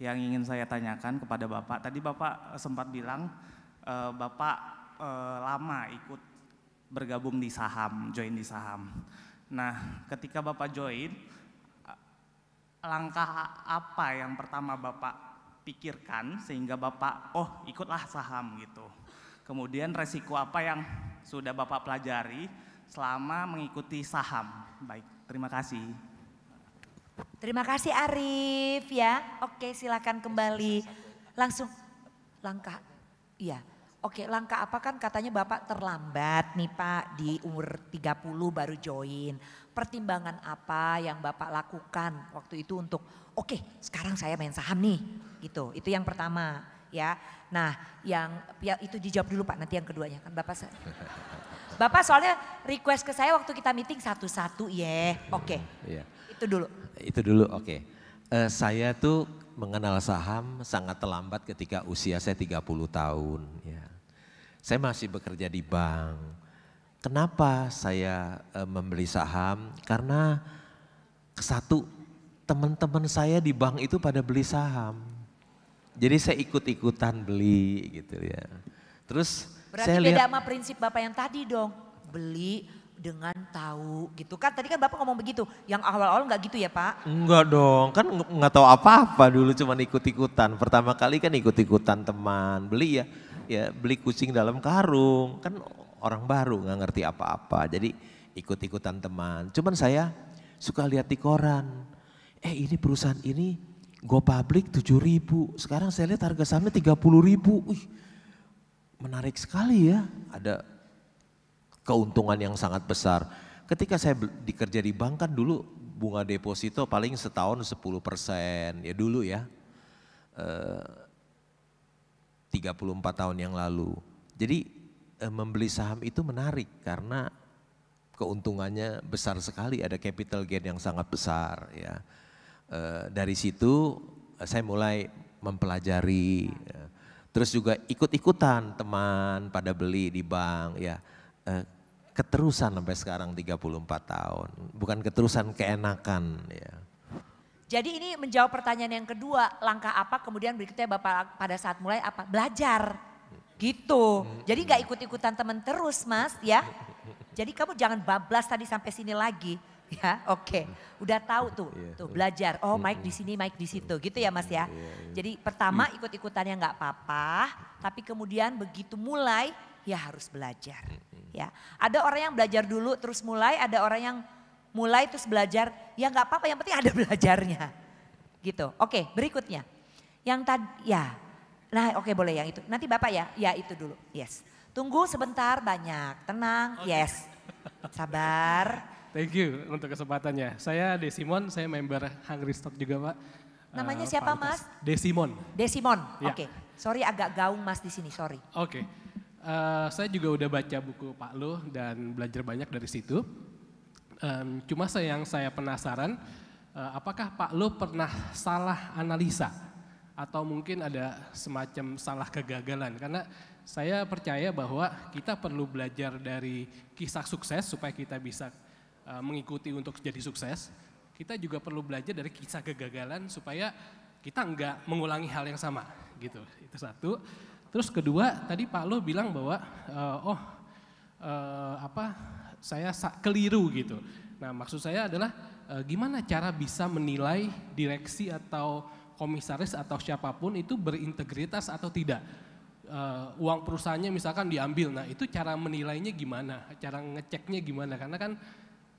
Yang ingin saya tanyakan kepada Bapak, tadi Bapak sempat bilang eh, Bapak eh, lama ikut bergabung di saham, join di saham. Nah, ketika Bapak join, langkah apa yang pertama Bapak pikirkan sehingga Bapak, oh ikutlah saham gitu. Kemudian resiko apa yang sudah Bapak pelajari selama mengikuti saham. Baik, terima kasih. Terima kasih Arif ya. Oke silakan kembali. Langsung langkah, iya. Oke langkah apa kan katanya Bapak terlambat nih Pak di umur 30 baru join pertimbangan apa yang Bapak lakukan waktu itu untuk oke okay, sekarang saya main saham nih gitu. Itu yang pertama ya. Nah yang ya, itu dijawab dulu Pak nanti yang keduanya kan Bapak. Bapak soalnya request ke saya waktu kita meeting satu-satu ya yeah. oke. Okay. Iya. Yeah. Itu dulu. Itu dulu oke. Okay. Uh, eh, saya tuh mengenal saham sangat terlambat ketika usia saya 30 tahun ya. Saya masih bekerja di bank Kenapa saya uh, membeli saham? Karena satu teman-teman saya di bank itu pada beli saham. Jadi saya ikut-ikutan beli gitu ya. Terus Berarti saya beda lihat, sama prinsip Bapak yang tadi dong. Beli dengan tahu gitu kan tadi kan bapak ngomong begitu yang awal-awal nggak gitu ya pak enggak dong kan nggak tahu apa-apa dulu cuma ikut-ikutan pertama kali kan ikut-ikutan teman beli ya ya beli kucing dalam karung kan orang baru nggak ngerti apa-apa. Jadi ikut-ikutan teman. Cuman saya suka lihat di koran. Eh ini perusahaan ini go public 7 ribu. Sekarang saya lihat harga sahamnya 30 ribu. Wih, menarik sekali ya. Ada keuntungan yang sangat besar. Ketika saya dikerja di bank kan dulu bunga deposito paling setahun 10 persen. Ya dulu ya. eh, 34 tahun yang lalu. Jadi Eh, membeli saham itu menarik karena keuntungannya besar sekali, ada capital gain yang sangat besar ya. Eh, dari situ eh, saya mulai mempelajari, ya. terus juga ikut-ikutan teman pada beli di bank ya. Keterusan sampai sekarang 34 tahun, bukan keterusan keenakan ya. Jadi ini menjawab pertanyaan yang kedua, langkah apa kemudian berikutnya Bapak pada saat mulai apa? Belajar Gitu. Jadi nggak ikut-ikutan temen terus mas ya. Jadi kamu jangan bablas tadi sampai sini lagi. Ya, oke. Okay. Udah tahu tuh, iya, iya. tuh belajar. Oh, Mike di sini, Mike di situ, gitu ya Mas ya. Iya, Jadi pertama ikut-ikutannya nggak apa-apa, tapi kemudian begitu mulai ya harus belajar. Ya, ada orang yang belajar dulu terus mulai, ada orang yang mulai terus belajar. Ya nggak apa-apa, yang penting ada belajarnya, gitu. Oke, okay, berikutnya yang tadi ya Nah oke okay, boleh yang itu. Nanti Bapak ya, ya itu dulu. Yes. Tunggu sebentar banyak, tenang, okay. yes. Sabar. Thank you untuk kesempatannya. Saya Desimon, saya member Hungry Stock juga Pak. Namanya uh, siapa Mas? Desimon. Desimon, ya. oke. Okay. Sorry agak gaung Mas di sini, sorry. Oke. Okay. Uh, eh, saya juga udah baca buku Pak Lo dan belajar banyak dari situ. Um, cuma saya yang saya penasaran, uh, apakah Pak Lo pernah salah analisa? atau mungkin ada semacam salah kegagalan karena saya percaya bahwa kita perlu belajar dari kisah sukses supaya kita bisa eh, mengikuti untuk jadi sukses. Kita juga perlu belajar dari kisah kegagalan supaya kita enggak mengulangi hal yang sama gitu. Itu satu. Terus kedua, tadi Pak Lo bilang bahwa uh, oh uh, apa saya keliru gitu. Nah, maksud saya adalah uh, gimana cara bisa menilai direksi atau komisaris atau siapapun itu berintegritas atau tidak. Uh, uang perusahaannya misalkan diambil, nah itu cara menilainya gimana, cara ngeceknya gimana, karena kan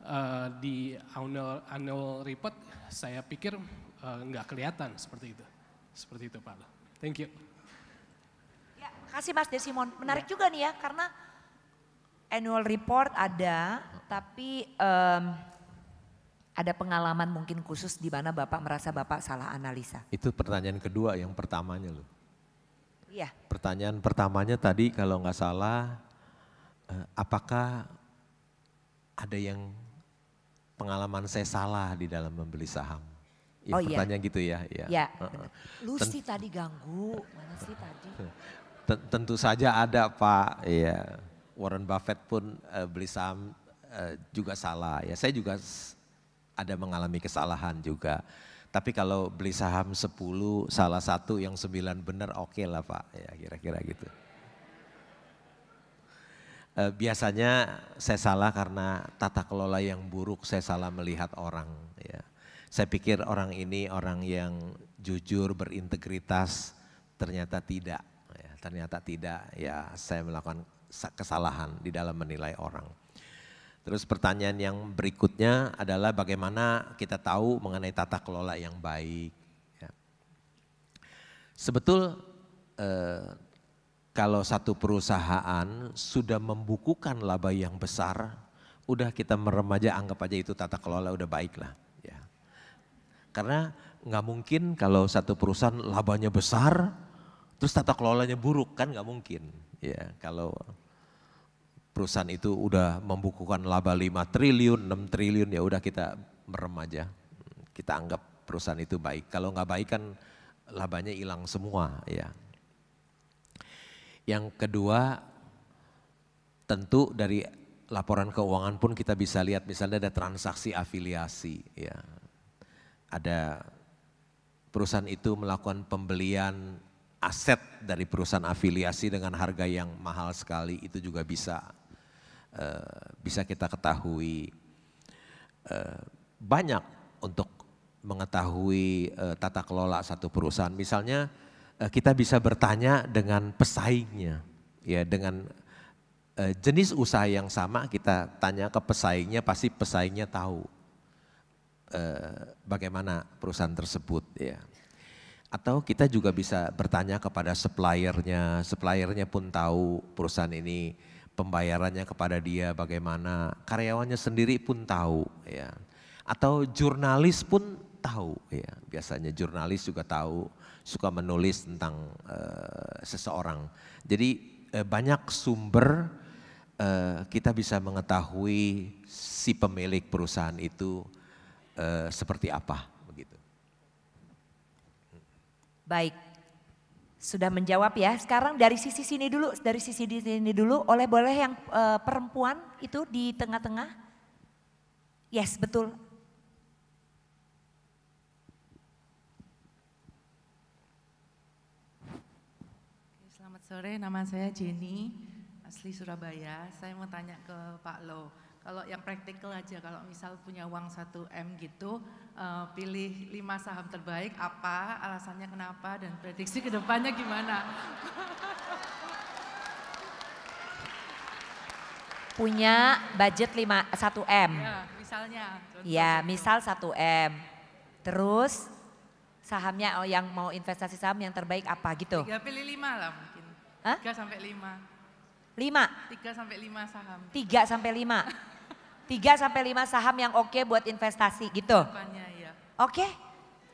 uh, di annual, annual report saya pikir uh, nggak kelihatan seperti itu. Seperti itu Pak. Thank you. Ya, kasih Mas Desimon. Menarik ya. juga nih ya, karena annual report ada, tapi um, ada pengalaman mungkin khusus di mana Bapak merasa Bapak salah analisa? Itu pertanyaan kedua yang pertamanya loh. Iya. Pertanyaan pertamanya tadi kalau nggak salah, eh, apakah ada yang pengalaman saya salah di dalam membeli saham? Ya, oh iya. pertanyaan iya. gitu ya. Iya. Ya. uh tadi ganggu, mana sih tadi? Tentu saja ada Pak, ya. Warren Buffett pun uh, beli saham uh, juga salah. Ya saya juga ada mengalami kesalahan juga. Tapi kalau beli saham 10, salah satu yang 9 benar oke okay lah Pak, ya kira-kira gitu. E, biasanya saya salah karena tata kelola yang buruk, saya salah melihat orang. Ya. Saya pikir orang ini orang yang jujur, berintegritas, ternyata tidak. Ya, ternyata tidak, ya saya melakukan kesalahan di dalam menilai orang. Terus pertanyaan yang berikutnya adalah bagaimana kita tahu mengenai tata kelola yang baik. Ya. Sebetul eh, kalau satu perusahaan sudah membukukan laba yang besar, udah kita meremaja anggap aja itu tata kelola udah baik lah. Ya. Karena nggak mungkin kalau satu perusahaan labanya besar, terus tata kelolanya buruk kan nggak mungkin. Ya kalau perusahaan itu udah membukukan laba 5 triliun, 6 triliun ya udah kita merem aja. Kita anggap perusahaan itu baik. Kalau nggak baik kan labanya hilang semua ya. Yang kedua tentu dari laporan keuangan pun kita bisa lihat misalnya ada transaksi afiliasi ya. Ada perusahaan itu melakukan pembelian aset dari perusahaan afiliasi dengan harga yang mahal sekali itu juga bisa Eh, bisa kita ketahui eh, banyak untuk mengetahui eh, tata kelola satu perusahaan. Misalnya kita bisa bertanya dengan pesaingnya, ya dengan jenis usaha yang sama kita tanya ke pesaingnya, pasti pesaingnya tahu bagaimana perusahaan tersebut, ya. Atau kita juga bisa bertanya kepada suppliernya, suppliernya pun tahu perusahaan ini pembayarannya kepada dia bagaimana, karyawannya sendiri pun tahu ya. Atau jurnalis pun tahu ya. Biasanya jurnalis juga tahu, suka menulis tentang uh, seseorang. Jadi uh, banyak sumber uh, kita bisa mengetahui si pemilik perusahaan itu uh, seperti apa begitu. Baik, sudah menjawab ya. Sekarang dari sisi sini dulu, dari sisi di sini dulu. Oleh boleh yang e, perempuan itu di tengah-tengah? Yes, betul. Selamat sore, nama saya Jenny, asli Surabaya. Saya mau tanya ke Pak Lo. Kalau yang praktikal aja, kalau misal punya uang 1M gitu, uh, pilih lima saham terbaik, apa, alasannya kenapa, dan prediksi kedepannya gimana. Punya budget lima satu m Ya, misalnya. Ya, misal 1M. Terus sahamnya oh, yang mau investasi saham yang terbaik apa gitu? Ya pilih lima lah mungkin. Hah? 3 sampai lima. Lima. Tiga sampai lima saham. Tiga sampai lima. Tiga sampai lima saham yang oke okay buat investasi gitu. Bukannya ya. Oke. Okay?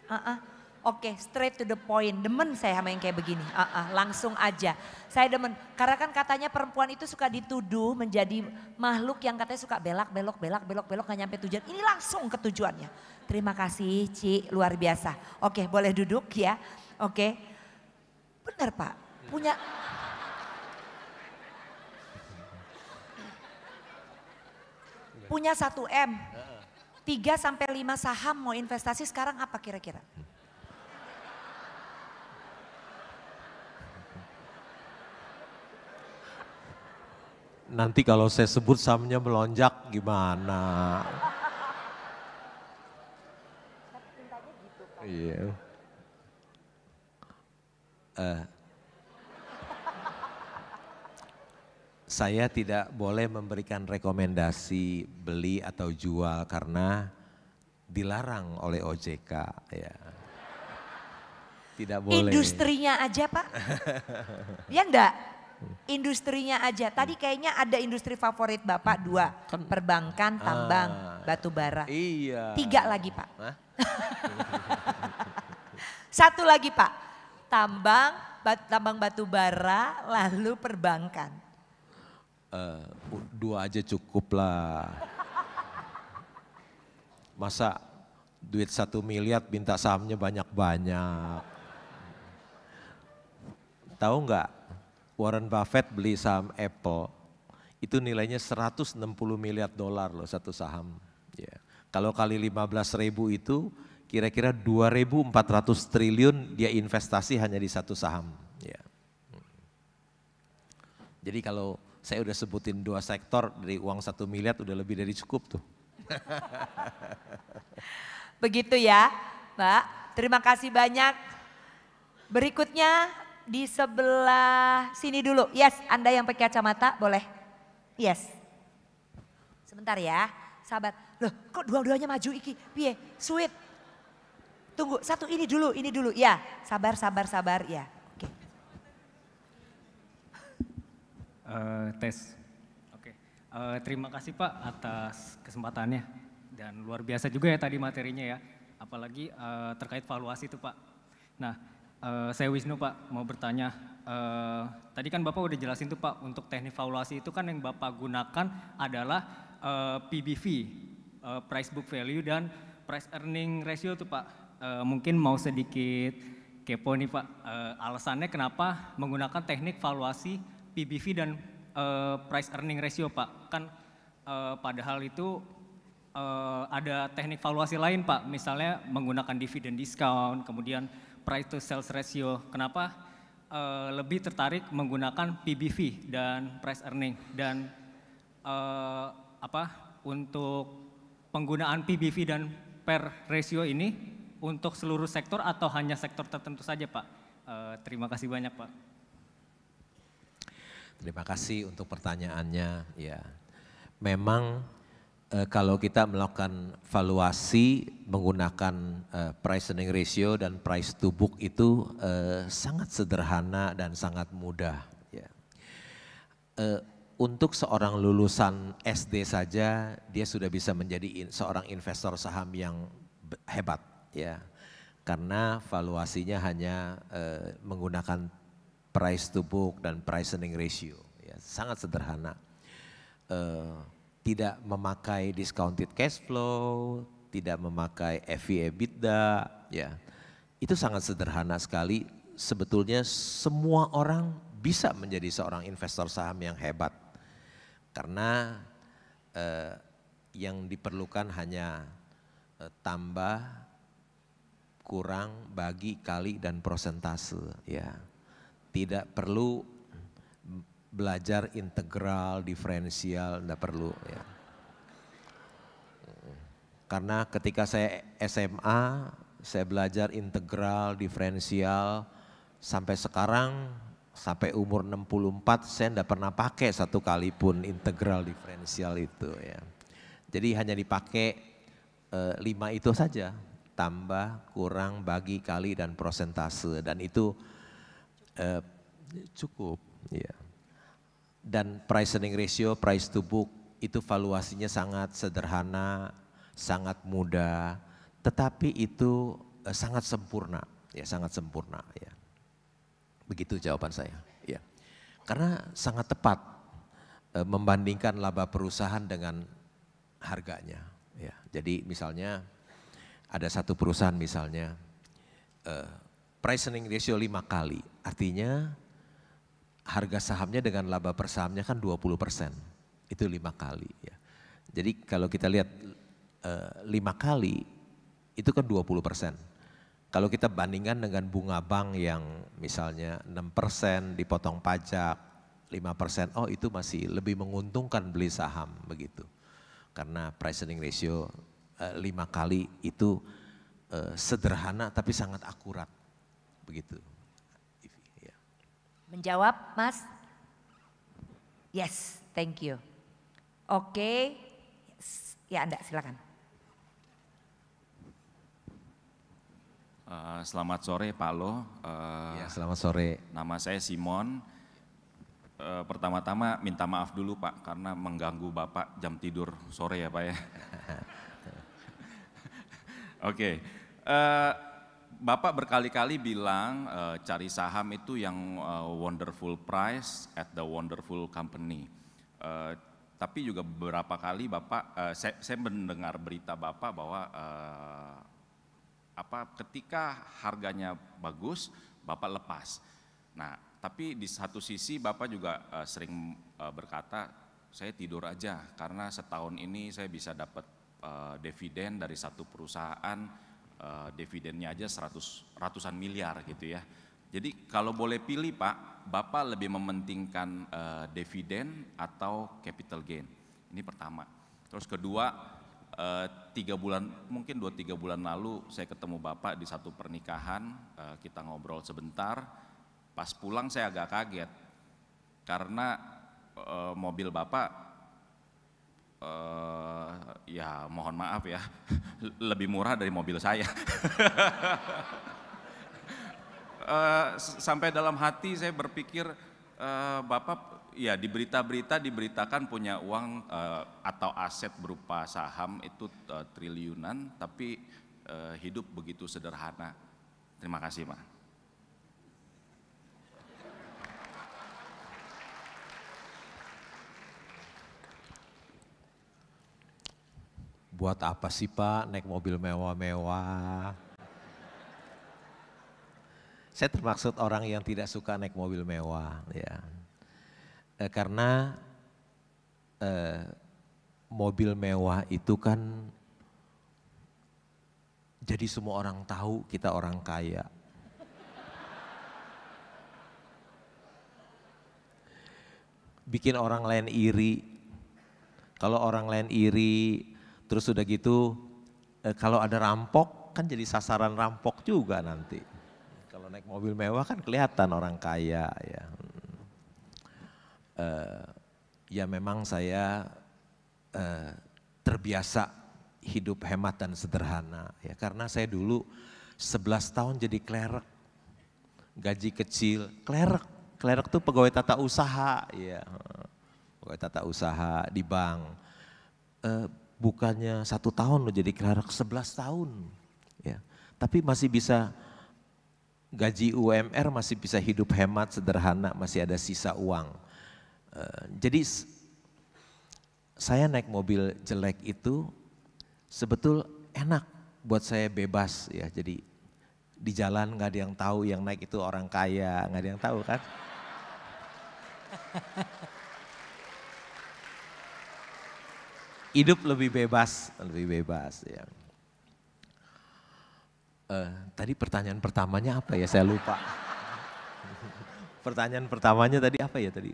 Uh uh-uh. -uh. Oke, okay, straight to the point. Demen saya sama yang kayak begini. Uh -uh, langsung aja. Saya demen. Karena kan katanya perempuan itu suka dituduh menjadi makhluk yang katanya suka belak, belok, belak, belok, belok, gak nyampe tujuan. Ini langsung ke tujuannya. Terima kasih Ci, luar biasa. Oke, okay, boleh duduk ya. Oke. Okay. Benar Pak, punya punya 1 M, 3 sampai 5 saham mau investasi sekarang apa kira-kira? Nanti kalau saya sebut sahamnya melonjak gimana? Gitu, iya. Gitu, kan? Yeah. Uh, saya tidak boleh memberikan rekomendasi beli atau jual karena dilarang oleh OJK ya. Tidak boleh. Industrinya aja Pak. ya enggak? Industrinya aja. Tadi kayaknya ada industri favorit Bapak dua. Kan, Perbankan, tambang, ah, batu bara. Iya. Tiga lagi Pak. Satu lagi Pak. Tambang, tambang batu bara, lalu perbankan uh, dua aja cukup lah. Masa duit satu miliar minta sahamnya banyak-banyak. Tahu nggak Warren Buffett beli saham Apple itu nilainya 160 miliar dolar loh satu saham. Yeah. Kalau kali 15 ribu itu kira-kira 2.400 triliun dia investasi hanya di satu saham. Ya. Hmm. Jadi kalau saya udah sebutin dua sektor dari uang satu miliar udah lebih dari cukup tuh. Begitu ya Mbak. Terima kasih banyak. Berikutnya di sebelah sini dulu. Yes, Anda yang pakai kacamata boleh. Yes. Sebentar ya, sahabat. Loh, kok dua-duanya maju iki? Piye? Sweet. Tunggu, satu ini dulu, ini dulu. Ya, sabar, sabar, sabar. Ya. uh, tes. Oke, okay. uh, eh, terima kasih Pak atas kesempatannya dan luar biasa juga ya tadi materinya ya, apalagi uh, terkait valuasi itu Pak. Nah, uh, saya Wisnu Pak mau bertanya, uh, tadi kan Bapak udah jelasin tuh Pak untuk teknik valuasi itu kan yang Bapak gunakan adalah uh, PBV, uh, price book value dan price earning ratio tuh Pak. Uh, mungkin mau sedikit kepo nih Pak, uh, alasannya kenapa menggunakan teknik valuasi PBV dan uh, price earning ratio Pak. Kan uh, padahal itu uh, ada teknik valuasi lain Pak, misalnya menggunakan dividen discount, kemudian price to sales ratio. Kenapa uh, lebih tertarik menggunakan PBV dan price earning dan uh, apa untuk penggunaan PBV dan per ratio ini untuk seluruh sektor atau hanya sektor tertentu saja Pak? Uh, terima kasih banyak Pak. Terima kasih untuk pertanyaannya. Ya, memang e, kalau kita melakukan valuasi menggunakan e, eh, price earning ratio dan price to book itu e, sangat sederhana dan sangat mudah. Ya. E, untuk seorang lulusan SD saja dia sudah bisa menjadi in, seorang investor saham yang hebat. Ya, karena valuasinya hanya e, menggunakan price to book dan price earning ratio. Ya, sangat sederhana. Uh, tidak memakai discounted cash flow, tidak memakai EV EBITDA, ya. Itu sangat sederhana sekali. Sebetulnya semua orang bisa menjadi seorang investor saham yang hebat. Karena eh, yang diperlukan hanya eh, tambah, kurang, bagi, kali dan prosentase, ya tidak perlu belajar integral, diferensial, tidak perlu. Ya. Karena ketika saya SMA, saya belajar integral, diferensial, sampai sekarang, sampai umur 64, saya tidak pernah pakai satu kali pun integral, diferensial itu ya. Jadi hanya dipakai e, lima itu saja, tambah, kurang, bagi, kali, dan prosentase. Dan itu Eh, cukup iya. Dan price earning ratio, price to book itu valuasinya sangat sederhana, sangat mudah, tetapi itu uh, sangat sempurna, ya sangat sempurna ya. Begitu jawaban saya, ya. Karena sangat tepat uh, membandingkan laba perusahaan dengan harganya, ya. Jadi misalnya ada satu perusahaan misalnya uh, Pricing ratio 5 kali. Artinya harga sahamnya dengan laba per sahamnya kan 20 persen. Itu lima kali. Ya. Jadi kalau kita lihat eh, lima kali itu kan 20 persen. Kalau kita bandingkan dengan bunga bank yang misalnya 6 persen dipotong pajak, 5 persen, oh itu masih lebih menguntungkan beli saham begitu. Karena pricing ratio e, lima kali itu eh, sederhana tapi sangat akurat begitu. Iya. Menjawab, Mas? Yes, thank you. Oke, okay. ya Anda silakan. Uh, selamat sore Pak Lo. Uh, eh, ya, selamat sore. Nama saya Simon. Uh, Pertama-tama minta maaf dulu Pak karena mengganggu Bapak jam tidur sore ya Pak ya. Oke, okay. uh, Bapak berkali-kali bilang uh, cari saham itu yang uh, wonderful price at the wonderful company. Uh, tapi juga beberapa kali Bapak, uh, saya, saya mendengar berita Bapak bahwa uh, apa ketika harganya bagus Bapak lepas. Nah, tapi di satu sisi Bapak juga uh, sering uh, berkata saya tidur aja karena setahun ini saya bisa dapat uh, dividen dari satu perusahaan uh, dividennya aja 100 ratusan miliar gitu ya. Jadi kalau boleh pilih Pak, Bapak lebih mementingkan uh, dividen atau capital gain. Ini pertama. Terus kedua, uh, tiga bulan mungkin dua tiga bulan lalu saya ketemu Bapak di satu pernikahan, uh, kita ngobrol sebentar. Pas pulang saya agak kaget karena uh, mobil Bapak uh, ya mohon maaf ya, lebih murah dari mobil saya. uh, sampai dalam hati saya berpikir, uh, Bapak ya di berita-berita diberitakan punya uang uh, atau aset berupa saham itu uh, triliunan, tapi uh, hidup begitu sederhana. Terima kasih Pak. buat apa sih Pak naik mobil mewah-mewah? Saya termaksud orang yang tidak suka naik mobil mewah, ya. E, karena e, mobil mewah itu kan jadi semua orang tahu kita orang kaya. Bikin orang lain iri. Kalau orang lain iri, Terus sudah gitu eh, kalau ada rampok kan jadi sasaran rampok juga nanti. Kalau naik mobil mewah kan kelihatan orang kaya ya. Eh, ya memang saya eh, terbiasa hidup hemat dan sederhana ya karena saya dulu 11 tahun jadi klerek gaji kecil klerek klerek tuh pegawai tata usaha ya pegawai tata usaha di bank eh, bukannya satu tahun lo jadi clerk, 11 tahun. Ya. Tapi masih bisa gaji UMR masih bisa hidup hemat, sederhana, masih ada sisa uang. Eh, jadi saya naik mobil jelek itu sebetul enak buat saya bebas ya. Jadi di jalan nggak ada yang tahu yang naik itu orang kaya, nggak ada yang tahu kan. hidup lebih bebas, lebih bebas ya. Uh, tadi pertanyaan pertamanya apa ya? Saya lupa. pertanyaan pertamanya tadi apa ya tadi?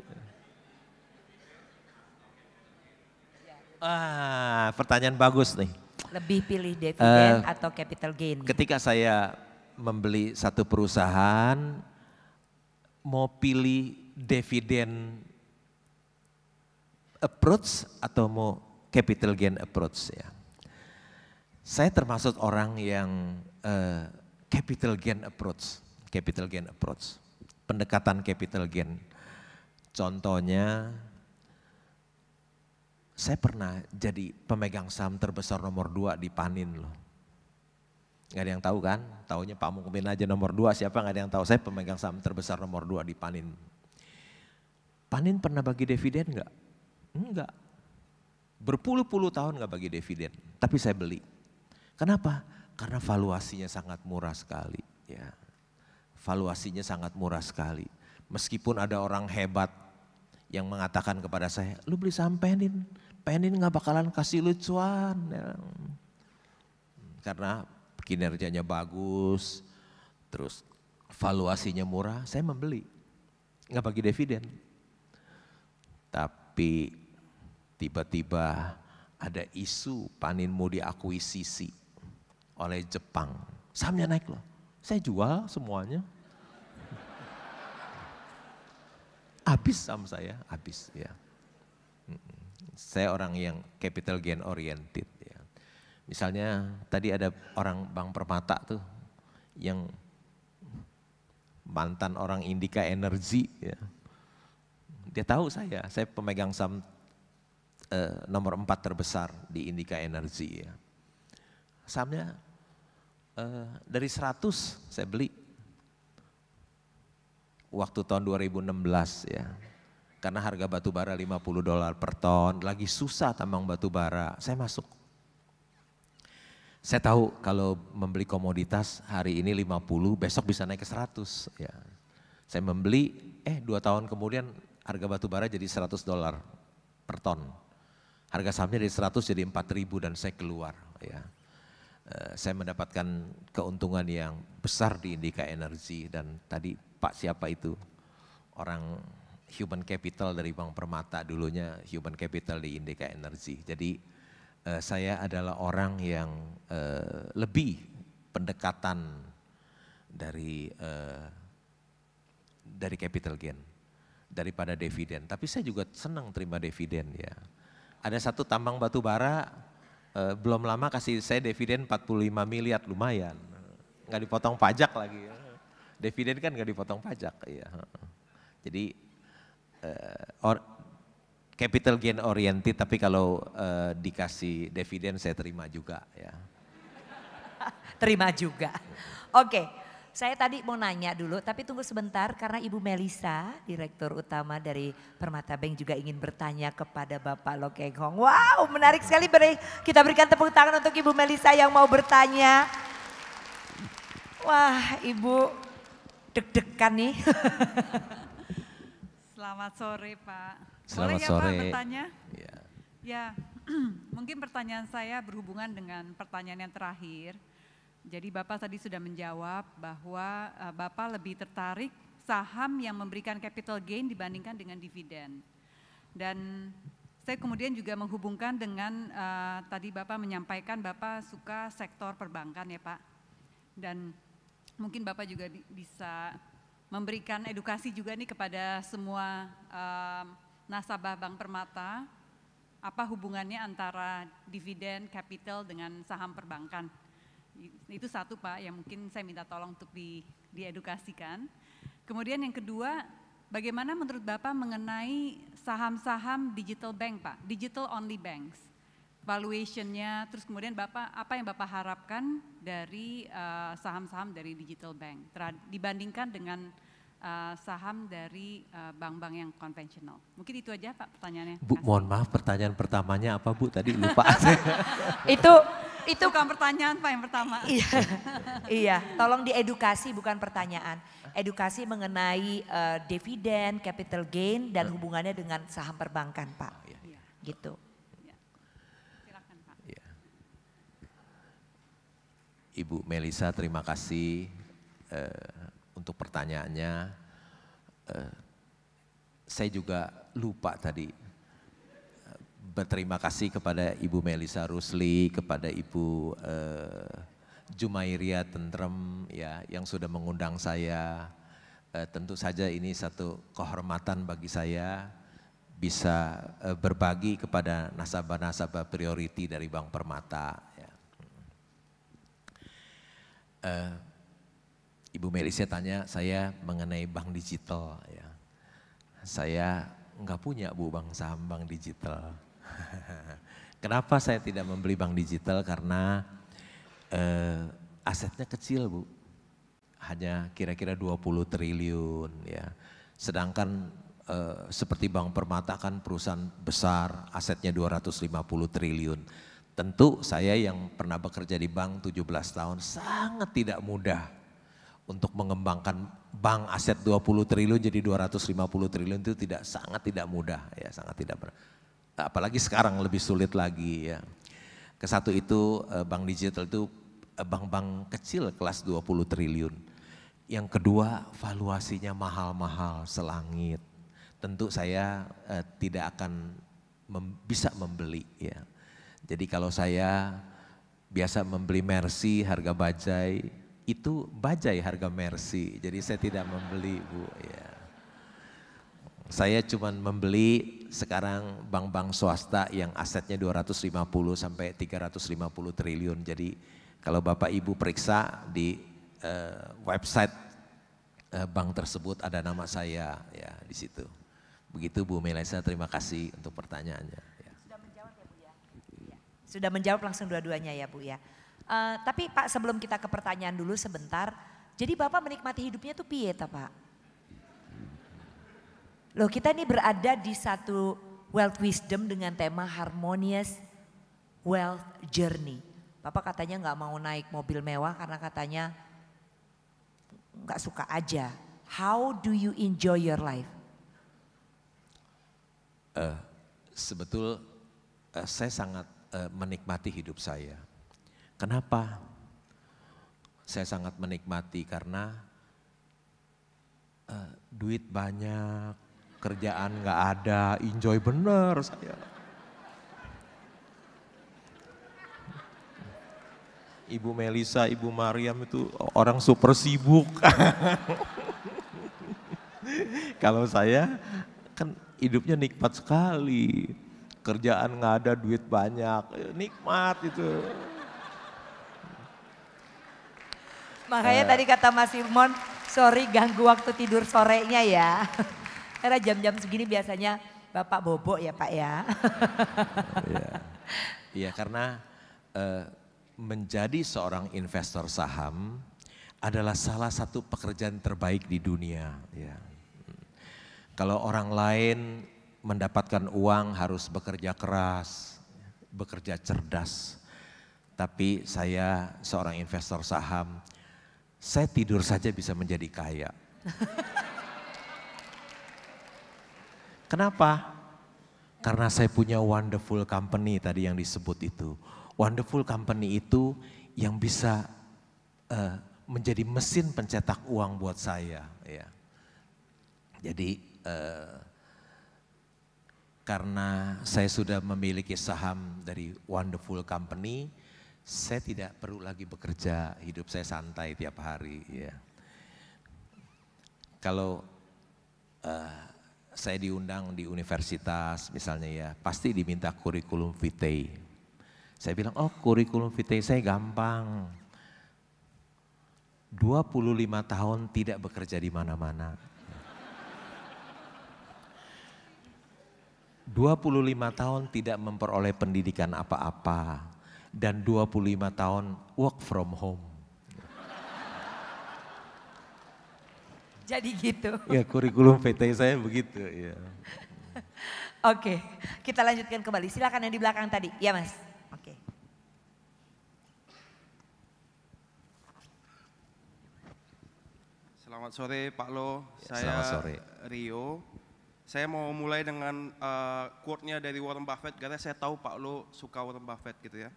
Ah, pertanyaan bagus nih. Lebih pilih dividen uh, eh, atau capital gain? Ketika saya membeli satu perusahaan, mau pilih dividen approach atau mau capital gain approach ya. Saya termasuk orang yang uh, capital gain approach, capital gain approach, pendekatan capital gain. Contohnya, saya pernah jadi pemegang saham terbesar nomor dua di Panin loh. Gak ada yang tahu kan? Taunya Pak Mukmin aja nomor dua, siapa gak ada yang tahu. Saya pemegang saham terbesar nomor dua di Panin. Panin pernah bagi dividen gak? Enggak. Berpuluh-puluh tahun nggak bagi dividen, tapi saya beli. Kenapa? Karena valuasinya sangat murah sekali. Ya. Valuasinya sangat murah sekali. Meskipun ada orang hebat yang mengatakan kepada saya, lu beli saham Penin, Penin nggak bakalan kasih lu cuan. Ya. Karena kinerjanya bagus, terus valuasinya murah, saya membeli. Nggak bagi dividen. Tapi tiba-tiba ada isu panin mau diakuisisi oleh Jepang. Sahamnya naik loh. Saya jual semuanya. habis saham saya, habis ya. Saya orang yang capital gain oriented ya. Misalnya tadi ada orang Bang Permata tuh yang mantan orang Indika Energy ya. Dia tahu saya, saya pemegang saham Eh, nomor empat terbesar di Indika Energy. Ya. Sahamnya eh, dari 100 saya beli waktu tahun 2016 ya. Karena harga batu bara 50 dolar per ton, lagi susah tambang batu bara, saya masuk. Saya tahu kalau membeli komoditas hari ini 50, besok bisa naik ke 100 ya. Saya membeli, eh dua tahun kemudian harga batu bara jadi 100 dolar per ton harga sahamnya dari 100 jadi 4000 dan saya keluar ya. Eh, saya mendapatkan keuntungan yang besar di Indika Energy dan tadi Pak siapa itu orang human capital dari Bank Permata dulunya human capital di Indika Energy. Jadi eh, saya adalah orang yang eh, lebih pendekatan dari dari capital gain daripada dividen. Tapi saya juga senang terima dividen ya ada satu tambang batu bara eh, belum lama kasih saya dividen 45 miliar lumayan. Nggak dipotong pajak lagi. Dividen kan nggak dipotong pajak. Iya. Jadi eh, or, capital gain oriented tapi kalau eh, dikasih dividen saya terima juga ya. terima juga. Oke. Okay. Saya tadi mau nanya dulu, tapi tunggu sebentar karena Ibu Melisa, Direktur Utama dari Permata Bank juga ingin bertanya kepada Bapak Lokeng Hong. Wow, menarik sekali. Beri, kita berikan tepuk tangan untuk Ibu Melisa yang mau bertanya. Wah, Ibu deg-degan nih. Selamat sore, Pak. Selamat Boleh ya, Pak, bertanya? Iya. Ya. ya, mungkin pertanyaan saya berhubungan dengan pertanyaan yang terakhir jadi Bapak tadi sudah menjawab bahwa eh, Bapak lebih tertarik saham yang memberikan capital gain dibandingkan dengan dividen. Dan saya kemudian juga menghubungkan dengan uh, tadi Bapak menyampaikan Bapak suka sektor perbankan ya Pak. Dan mungkin Bapak juga bisa memberikan edukasi juga nih kepada semua uh, nasabah Bank Permata apa hubungannya antara dividen, capital dengan saham perbankan. Itu satu Pak yang mungkin saya minta tolong untuk di, diedukasikan. Kemudian yang kedua, bagaimana menurut Bapak mengenai saham-saham digital bank Pak, digital only banks? valuation-nya, terus kemudian Bapak apa yang Bapak harapkan dari eh, saham-saham uh, dari digital bank dibandingkan dengan Eh, saham dari eh, bank-bank uh, yang konvensional. Mungkin itu aja Pak pertanyaannya. Bu, Kasih. mohon maaf pertanyaan pertamanya apa Bu? Tadi lupa. itu itu bukan pertanyaan Pak yang pertama. Iya. iya, tolong diedukasi bukan pertanyaan. Edukasi mengenai uh, dividen, capital gain dan iya. hubungannya dengan saham perbankan, Pak. iya. iya. Gitu. Iya. Ibu Melisa, terima kasih. Uh, untuk pertanyaannya. Uh, saya juga lupa tadi eh, berterima kasih kepada Ibu Melisa Rusli, kepada Ibu uh, eh, Jumairia Tentrem ya yang sudah mengundang saya. Uh, tentu saja ini satu kehormatan bagi saya bisa uh, berbagi kepada nasabah-nasabah prioriti dari Bank Permata. Ya. Uh, Ibu Melisnya tanya saya mengenai bank digital ya. Saya nggak punya bu bank saham bank digital. Kenapa saya tidak membeli bank digital karena eh, asetnya kecil bu, hanya kira-kira 20 triliun ya. Sedangkan eh, seperti bank permata kan perusahaan besar asetnya 250 triliun. Tentu saya yang pernah bekerja di bank 17 tahun sangat tidak mudah untuk mengembangkan bank aset 20 triliun jadi 250 triliun itu tidak sangat tidak mudah ya sangat tidak ber, apalagi sekarang lebih sulit lagi ya kesatu itu eh, bank digital itu eh, bank-bank kecil kelas 20 triliun yang kedua valuasinya mahal-mahal selangit tentu saya eh, tidak akan mem bisa membeli ya jadi kalau saya biasa membeli Mercy harga bajai itu bajai harga mercy. Jadi saya tidak membeli Bu ya. Saya cuma membeli sekarang bank-bank swasta yang asetnya 250 sampai 350 triliun. Jadi kalau Bapak Ibu periksa di uh, website uh, bank tersebut ada nama saya ya di situ. Begitu Bu Melisa, terima kasih untuk pertanyaannya. Ya. Sudah menjawab ya Bu ya. Iya. Sudah menjawab langsung dua-duanya ya Bu ya. Uh, tapi Pak sebelum kita ke pertanyaan dulu sebentar. Jadi Bapak menikmati hidupnya tuh piye Pak? Loh kita ini berada di satu wealth wisdom dengan tema harmonious wealth journey. Bapak katanya nggak mau naik mobil mewah karena katanya nggak suka aja. How do you enjoy your life? Uh, sebetul uh, saya sangat uh, menikmati hidup saya Kenapa? Saya sangat menikmati karena uh, duit banyak, kerjaan nggak ada, enjoy bener saya. Ibu Melisa, Ibu Mariam itu orang super sibuk. Kalau saya kan hidupnya nikmat sekali. Kerjaan nggak ada, duit banyak, eh, nikmat itu. Makanya uh. tadi kata Mas Simon, sorry ganggu waktu tidur sorenya ya. Karena jam-jam segini biasanya Bapak bobok ya Pak ya. Iya yeah, karena uh, menjadi seorang investor saham adalah salah satu pekerjaan terbaik di dunia. Ya. Kalau orang lain mendapatkan uang harus bekerja keras, bekerja cerdas. Tapi saya seorang investor saham saya tidur saja bisa menjadi kaya. Kenapa? Karena saya punya wonderful company tadi yang disebut itu. Wonderful company itu yang bisa uh, menjadi mesin pencetak uang buat saya. Ya. Jadi uh, karena saya sudah memiliki saham dari wonderful company, saya tidak perlu lagi bekerja, hidup saya santai tiap hari. Ya. Kalau uh, saya diundang di universitas misalnya ya, pasti diminta kurikulum vitae. Saya bilang, oh kurikulum vitae saya gampang. 25 tahun tidak bekerja di mana-mana. 25 tahun tidak memperoleh pendidikan apa-apa dan 25 tahun work from home. Jadi gitu. Ya kurikulum PT saya begitu ya. Oke, okay. kita lanjutkan kembali. Silakan yang di belakang tadi. Ya mas. Oke. Okay. Selamat sore Pak Lo. Ya, saya Selamat sore. Rio. Saya mau mulai dengan uh, quote-nya dari Warren Buffett karena saya tahu Pak Lo suka Warren Buffett gitu ya.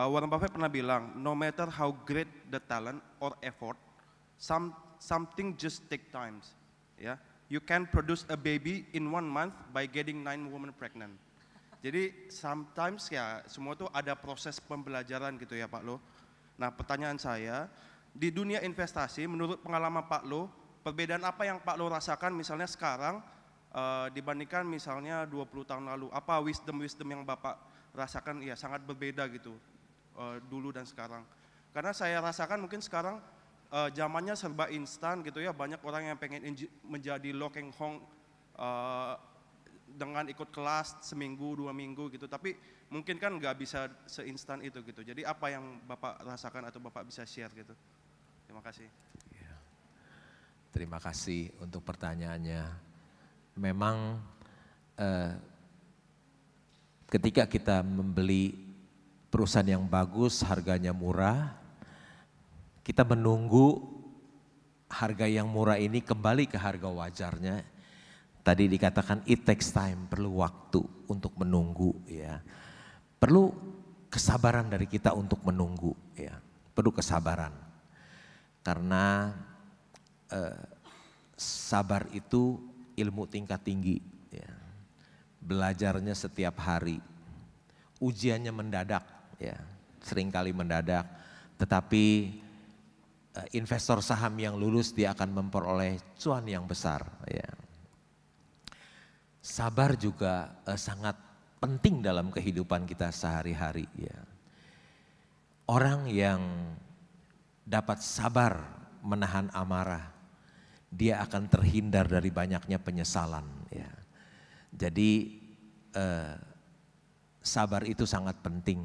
Uh, Warren Buffett pernah bilang, no matter how great the talent or effort, some something just take times. yeah? you can produce a baby in one month by getting nine women pregnant. Jadi sometimes ya semua itu ada proses pembelajaran gitu ya Pak Lo. Nah pertanyaan saya, di dunia investasi menurut pengalaman Pak Lo, perbedaan apa yang Pak Lo rasakan misalnya sekarang uh, dibandingkan misalnya 20 tahun lalu? Apa wisdom-wisdom yang Bapak rasakan ya sangat berbeda gitu uh, dulu dan sekarang. Karena saya rasakan mungkin sekarang uh, zamannya serba instan gitu ya, banyak orang yang pengen menjadi lokeng hong uh, dengan ikut kelas seminggu dua minggu gitu, tapi mungkin kan nggak bisa seinstan itu gitu. Jadi apa yang bapak rasakan atau bapak bisa share gitu? Terima kasih. Iya. Terima kasih untuk pertanyaannya. Memang eh, ketika kita membeli perusahaan yang bagus, harganya murah. Kita menunggu harga yang murah ini kembali ke harga wajarnya. Tadi dikatakan it takes time, perlu waktu untuk menunggu ya. Perlu kesabaran dari kita untuk menunggu ya. Perlu kesabaran. Karena eh, sabar itu ilmu tingkat tinggi ya. Belajarnya setiap hari. Ujiannya mendadak ya seringkali mendadak. Tetapi eh, investor saham yang lulus dia akan memperoleh cuan yang besar. Ya. Sabar juga eh, sangat penting dalam kehidupan kita sehari-hari. Ya. Orang yang dapat sabar menahan amarah, dia akan terhindar dari banyaknya penyesalan. Ya. Jadi eh, sabar itu sangat penting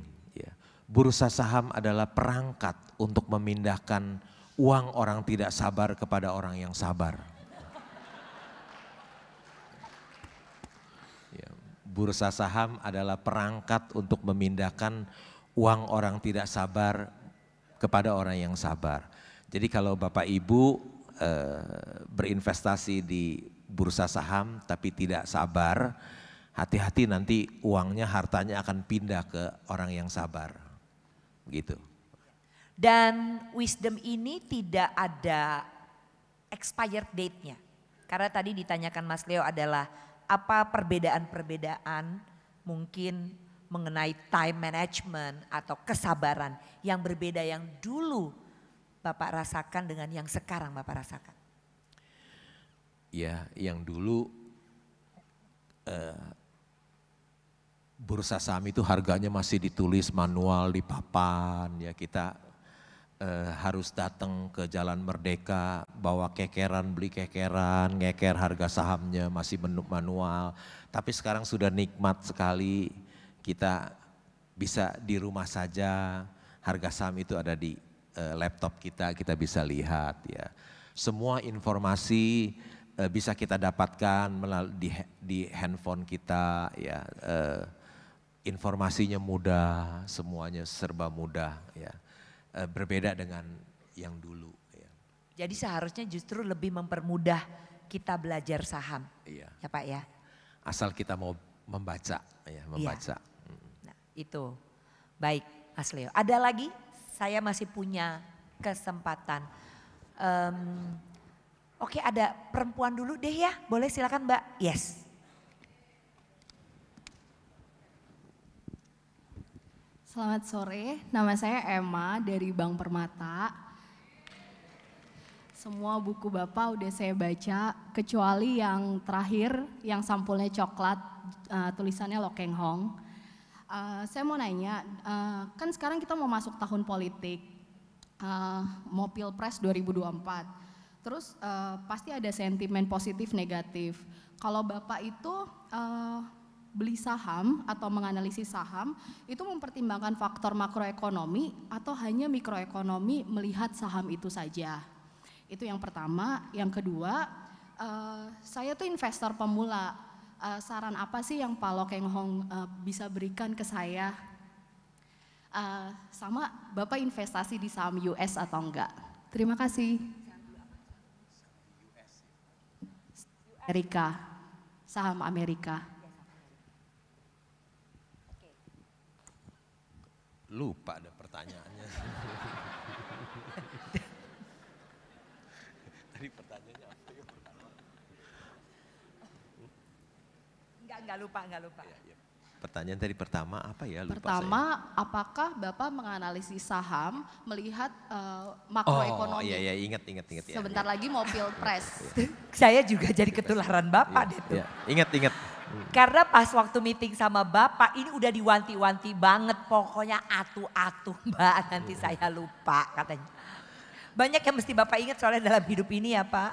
bursa saham adalah perangkat untuk memindahkan uang orang tidak sabar kepada orang yang sabar. Ya, bursa saham adalah perangkat untuk memindahkan uang orang tidak sabar kepada orang yang sabar. Jadi kalau Bapak Ibu e, berinvestasi di bursa saham tapi tidak sabar, hati-hati nanti uangnya hartanya akan pindah ke orang yang sabar gitu. Dan wisdom ini tidak ada expired date-nya. Karena tadi ditanyakan Mas Leo adalah apa perbedaan-perbedaan mungkin mengenai time management atau kesabaran yang berbeda yang dulu Bapak rasakan dengan yang sekarang Bapak rasakan? Ya, yang dulu uh, bursa saham itu harganya masih ditulis manual di papan ya kita eh, harus datang ke Jalan Merdeka bawa kekeran beli kekeran ngeker harga sahamnya masih menu manual tapi sekarang sudah nikmat sekali kita bisa di rumah saja harga saham itu ada di eh, laptop kita kita bisa lihat ya semua informasi eh, bisa kita dapatkan di, di handphone kita ya eh, informasinya mudah, semuanya serba mudah ya. Eh, berbeda dengan yang dulu ya. Jadi seharusnya justru lebih mempermudah kita belajar saham. Iya. Ya Pak ya. Asal kita mau membaca ya, iya. membaca. Iya. Nah, itu. Baik, Mas Leo. Ada lagi? Saya masih punya kesempatan. Um, Oke, ada perempuan dulu deh ya. Boleh silakan, Mbak. Yes. Selamat sore, nama saya Emma dari Bank Permata. Semua buku Bapak udah saya baca, kecuali yang terakhir, yang sampulnya coklat, uh, tulisannya Lokeng Hong. Uh, saya mau nanya, uh, kan sekarang kita mau masuk tahun politik, uh, mau Pilpres 2024. Terus uh, pasti ada sentimen positif, negatif. Kalau Bapak itu uh, beli saham atau menganalisis saham itu mempertimbangkan faktor makroekonomi atau hanya mikroekonomi melihat saham itu saja. Itu yang pertama. Yang kedua, uh, saya tuh investor pemula. Uh, saran apa sih yang Pak Lokeng Hong uh, bisa berikan ke saya? Uh, sama Bapak investasi di saham US atau enggak? Terima kasih. Amerika, saham Amerika. Lupa ada pertanyaannya. Tadi pertanyaannya apa ya? Enggak, enggak lupa, enggak lupa. Ya, ya. Pertanyaan tadi pertama apa ya? Lupa pertama, saya. apakah Bapak menganalisis saham melihat uh, makroekonomi? Oh iya, iya ingat, ingat, ingat. Iya, Sebentar ya. lagi mau pilpres. Iya. saya juga jadi ketularan Bapak ya, deh. Ya. Ingat, ingat. Karena pas waktu meeting sama Bapak ini udah diwanti-wanti banget. Pokoknya atuh atu Mbak nanti iya. saya lupa katanya. Banyak yang mesti Bapak ingat soalnya dalam hidup ini ya Pak.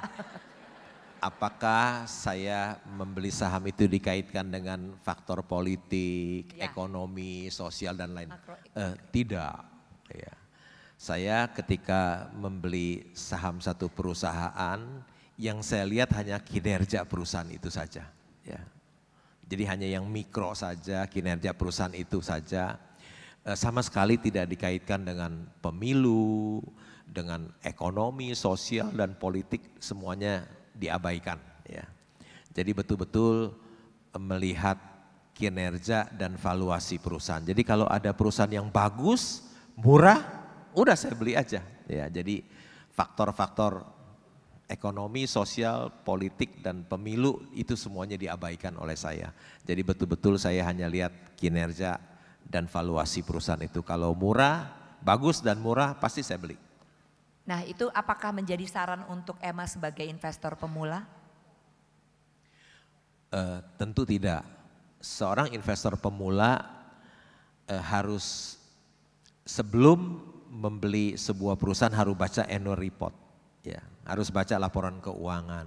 Apakah saya membeli saham itu dikaitkan dengan faktor politik, ya. ekonomi, sosial dan lain? Eh, tidak. Ya. Saya ketika membeli saham satu perusahaan yang saya lihat hanya kinerja perusahaan itu saja. Ya. Jadi hanya yang mikro saja, kinerja perusahaan itu saja. Eh, sama sekali tidak dikaitkan dengan pemilu, dengan ekonomi, sosial, dan politik semuanya diabaikan. Ya. Jadi betul-betul eh, melihat kinerja dan valuasi perusahaan. Jadi kalau ada perusahaan yang bagus, murah, udah saya beli aja. Ya, jadi faktor-faktor ekonomi, sosial, politik, dan pemilu itu semuanya diabaikan oleh saya. Jadi betul-betul saya hanya lihat kinerja dan valuasi perusahaan itu. Kalau murah, bagus dan murah pasti saya beli. Nah itu apakah menjadi saran untuk Emma sebagai investor pemula? Uh, tentu tidak. Seorang investor pemula uh, harus sebelum membeli sebuah perusahaan harus baca annual report ya harus baca laporan keuangan.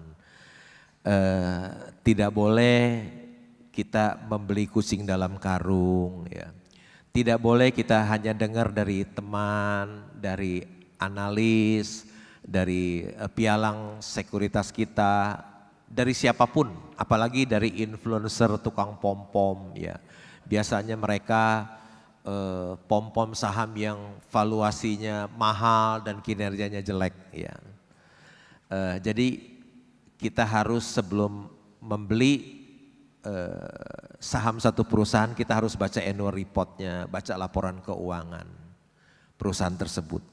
Eh, tidak boleh kita membeli kucing dalam karung, ya. Tidak boleh kita hanya dengar dari teman, dari analis, dari eh, pialang sekuritas kita, dari siapapun, apalagi dari influencer tukang pom pom, ya. Biasanya mereka eh, pom-pom saham yang valuasinya mahal dan kinerjanya jelek, ya Uh, jadi kita harus sebelum membeli uh, saham satu perusahaan kita harus baca annual reportnya, baca laporan keuangan perusahaan tersebut.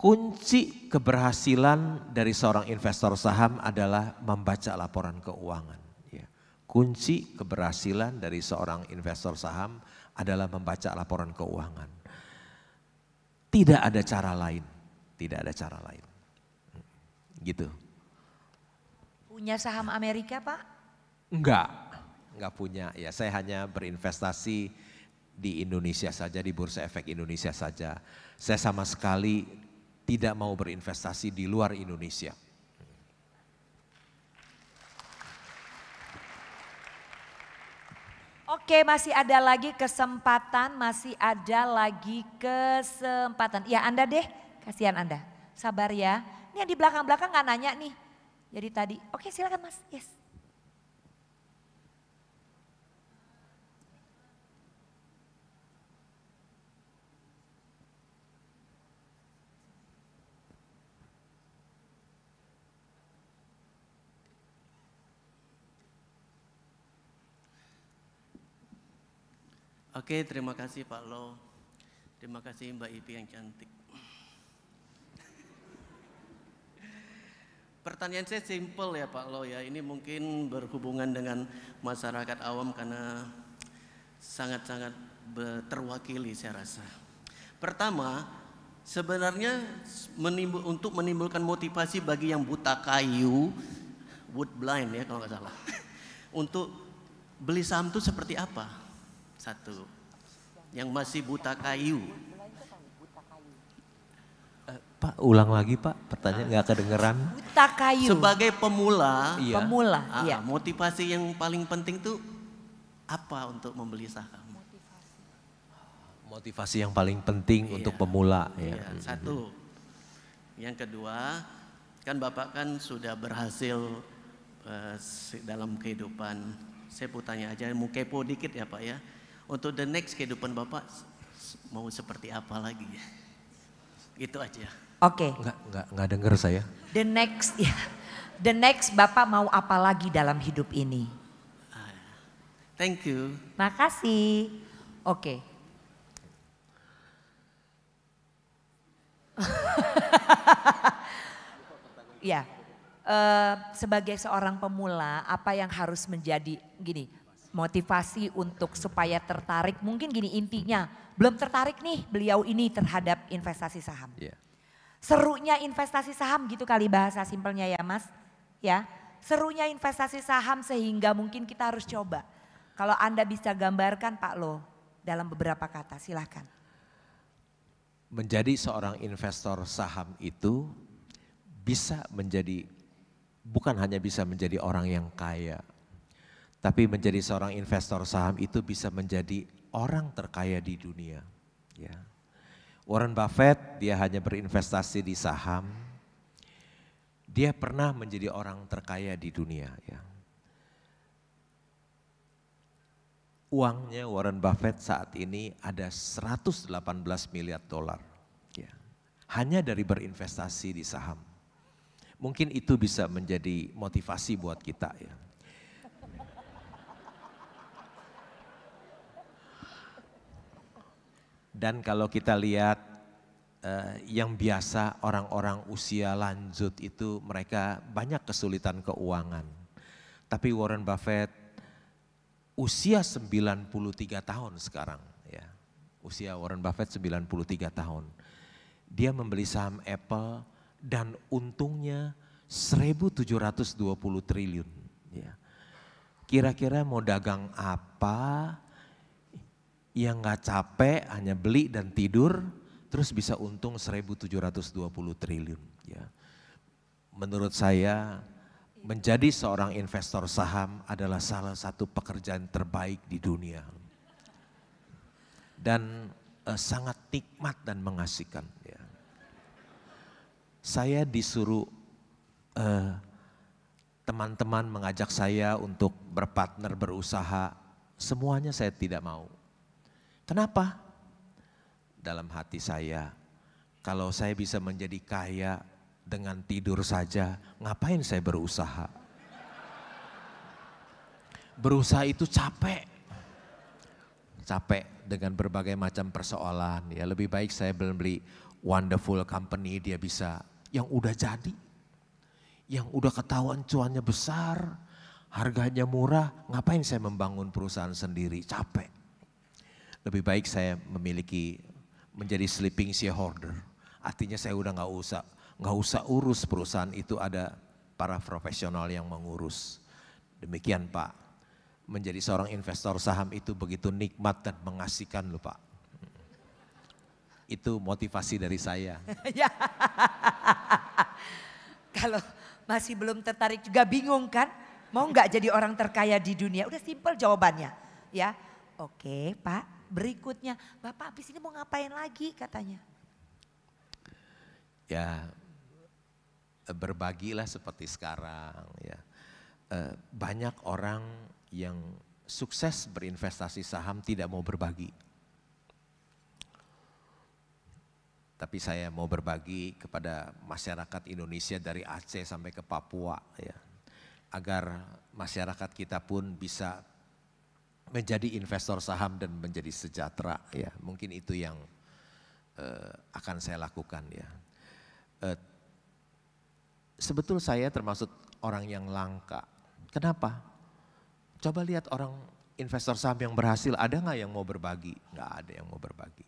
Kunci keberhasilan dari seorang investor saham adalah membaca laporan keuangan. Ya. Kunci keberhasilan dari seorang investor saham adalah membaca laporan keuangan. Tidak ada cara lain, tidak ada cara lain gitu. Punya saham Amerika Pak? Enggak, enggak punya. Ya saya hanya berinvestasi di Indonesia saja, di Bursa Efek Indonesia saja. Saya sama sekali tidak mau berinvestasi di luar Indonesia. Oke, masih ada lagi kesempatan, masih ada lagi kesempatan. Ya Anda deh, kasihan Anda. Sabar ya. Ini yang di belakang-belakang nggak nanya nih. Jadi tadi, oke silakan mas, yes. Oke, terima kasih Pak Lo. Terima kasih Mbak Ipi yang cantik. Pertanyaan saya simple ya Pak Lo ya. Ini mungkin berhubungan dengan masyarakat awam karena sangat-sangat terwakili saya rasa. Pertama, sebenarnya menimbul, untuk menimbulkan motivasi bagi yang buta kayu, wood blind ya kalau nggak salah, untuk beli saham itu seperti apa? Satu, yang masih buta kayu, Pak, ulang lagi Pak, pertanyaan nggak kedengeran. Buta kayu. Sebagai pemula, iya. pemula, ah, iya. motivasi yang paling penting tuh apa untuk membeli saham? Motivasi, motivasi yang paling penting iya. untuk pemula. Ya. Iya. Ya. Satu, yang kedua, kan Bapak kan sudah berhasil uh, dalam kehidupan. Saya mau tanya aja, mau kepo dikit ya Pak ya. Untuk the next kehidupan Bapak mau seperti apa lagi ya? Itu aja. Oke. Okay. Enggak, enggak, enggak dengar saya. The next, ya. The next Bapak mau apa lagi dalam hidup ini? Thank you. Makasih. Oke. Okay. ya. Uh, sebagai seorang pemula, apa yang harus menjadi gini motivasi untuk supaya tertarik? Mungkin gini intinya, belum tertarik nih beliau ini terhadap investasi saham. Yeah. Serunya investasi saham gitu kali bahasa simpelnya ya mas. Ya, serunya investasi saham sehingga mungkin kita harus coba. Kalau Anda bisa gambarkan Pak Lo dalam beberapa kata silahkan. Menjadi seorang investor saham itu bisa menjadi, bukan hanya bisa menjadi orang yang kaya. Tapi menjadi seorang investor saham itu bisa menjadi orang terkaya di dunia. Ya. Warren Buffett dia hanya berinvestasi di saham. Dia pernah menjadi orang terkaya di dunia ya. Uangnya Warren Buffett saat ini ada 118 miliar dolar. Ya. Hanya dari berinvestasi di saham. Mungkin itu bisa menjadi motivasi buat kita ya. Dan kalau kita lihat eh, yang biasa orang-orang usia lanjut itu mereka banyak kesulitan keuangan. Tapi Warren Buffett usia 93 tahun sekarang ya. Usia Warren Buffett 93 tahun. Dia membeli saham Apple dan untungnya 1720 triliun ya. Kira-kira mau dagang apa? yang nggak capek hanya beli dan tidur terus bisa untung 1720 triliun ya. Menurut saya menjadi seorang investor saham adalah salah satu pekerjaan terbaik di dunia. Dan eh, sangat nikmat dan mengasihkan ya. Saya disuruh eh, teman-teman mengajak saya untuk berpartner berusaha, semuanya saya tidak mau Kenapa? Dalam hati saya, kalau saya bisa menjadi kaya dengan tidur saja, ngapain saya berusaha? Berusaha itu capek. Capek dengan berbagai macam persoalan. Ya lebih baik saya beli wonderful company dia bisa yang udah jadi. Yang udah ketahuan cuannya besar, harganya murah, ngapain saya membangun perusahaan sendiri? Capek. Lebih baik saya memiliki menjadi sleeping shareholder. Artinya saya udah nggak usah nggak usah urus perusahaan itu ada para profesional yang mengurus. Demikian Pak. Menjadi seorang investor saham itu begitu nikmat dan mengasihkan loh Pak. Itu motivasi dari saya. Ya. Kalau masih belum tertarik juga bingung kan? Mau nggak jadi orang terkaya di dunia? Udah simpel jawabannya. Ya, oke Pak berikutnya. Bapak habis ini mau ngapain lagi katanya. Ya berbagilah seperti sekarang ya. Eh, banyak orang yang sukses berinvestasi saham tidak mau berbagi. Tapi saya mau berbagi kepada masyarakat Indonesia dari Aceh sampai ke Papua ya. Agar masyarakat kita pun bisa menjadi investor saham dan menjadi sejahtera ya. Mungkin itu yang uh, akan saya lakukan ya. Uh, eh, sebetul saya termasuk orang yang langka. Kenapa? Coba lihat orang investor saham yang berhasil, ada nggak yang mau berbagi? Nggak ada yang mau berbagi.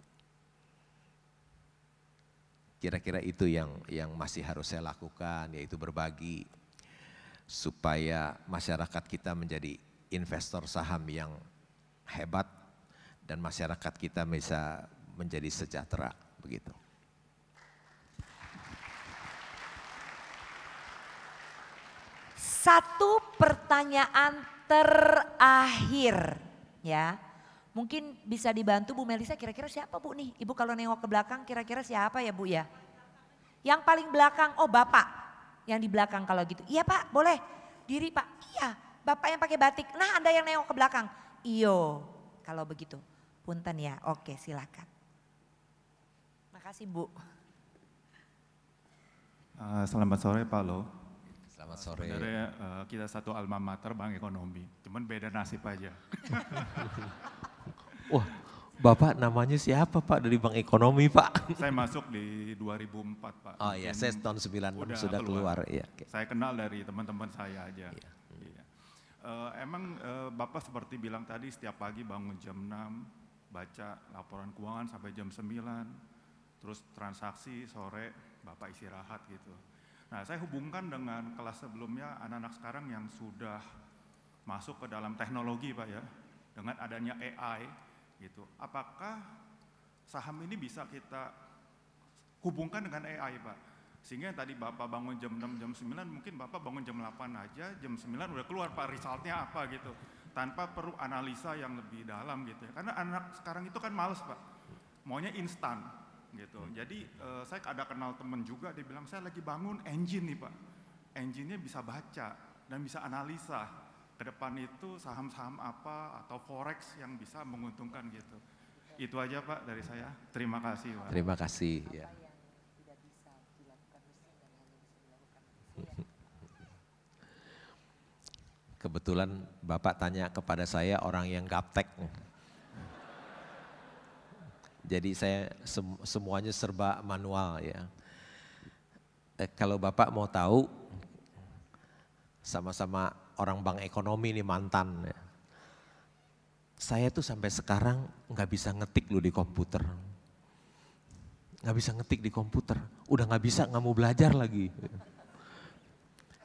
Kira-kira itu yang yang masih harus saya lakukan, yaitu berbagi supaya masyarakat kita menjadi investor saham yang hebat dan masyarakat kita bisa menjadi sejahtera begitu. Satu pertanyaan terakhir ya. Mungkin bisa dibantu Bu Melisa kira-kira siapa Bu nih? Ibu kalau nengok ke belakang kira-kira siapa ya Bu ya? Yang paling belakang, oh Bapak yang di belakang kalau gitu. Iya Pak boleh, diri Pak. Iya bapak yang pakai batik. Nah ada yang nengok ke belakang. Iyo, kalau begitu. Punten ya, oke silakan. Makasih Bu. Uh, selamat sore Pak Lo. Selamat sore. Sebenarnya uh, kita satu alma mater Bank Ekonomi, cuman beda nasib aja. Wah, Bapak namanya siapa Pak dari Bank Ekonomi Pak? Saya masuk di 2004 Pak. Oh iya, saya tahun 96 sudah keluar. keluar. Ya, okay. Saya kenal dari teman-teman saya aja. Ya uh, emang uh, Bapak seperti bilang tadi setiap pagi bangun jam 6, baca laporan keuangan sampai jam 9, terus transaksi sore Bapak istirahat gitu. Nah, saya hubungkan dengan kelas sebelumnya anak-anak sekarang yang sudah masuk ke dalam teknologi, Pak ya. Dengan adanya AI gitu. Apakah saham ini bisa kita hubungkan dengan AI, Pak? Sehingga yang tadi Bapak bangun jam 6, jam 9, mungkin Bapak bangun jam 8 aja, jam 9 udah keluar Pak resultnya apa gitu. Tanpa perlu analisa yang lebih dalam gitu ya. Karena anak sekarang itu kan males Pak, maunya instan gitu. Hmm. Jadi uh, saya ada kenal temen juga, dia bilang saya lagi bangun engine nih Pak. Engine-nya bisa baca dan bisa analisa ke depan itu saham-saham apa atau forex yang bisa menguntungkan gitu. Itu aja Pak dari saya. Terima kasih Pak. Terima kasih ya. Kebetulan Bapak tanya kepada saya orang yang gaptek. Jadi saya semuanya serba manual ya. Eh, kalau Bapak mau tahu sama-sama orang bank ekonomi nih mantan ya. Saya tuh sampai sekarang nggak bisa ngetik lu di komputer. Nggak bisa ngetik di komputer. Udah nggak bisa, nggak mau belajar lagi.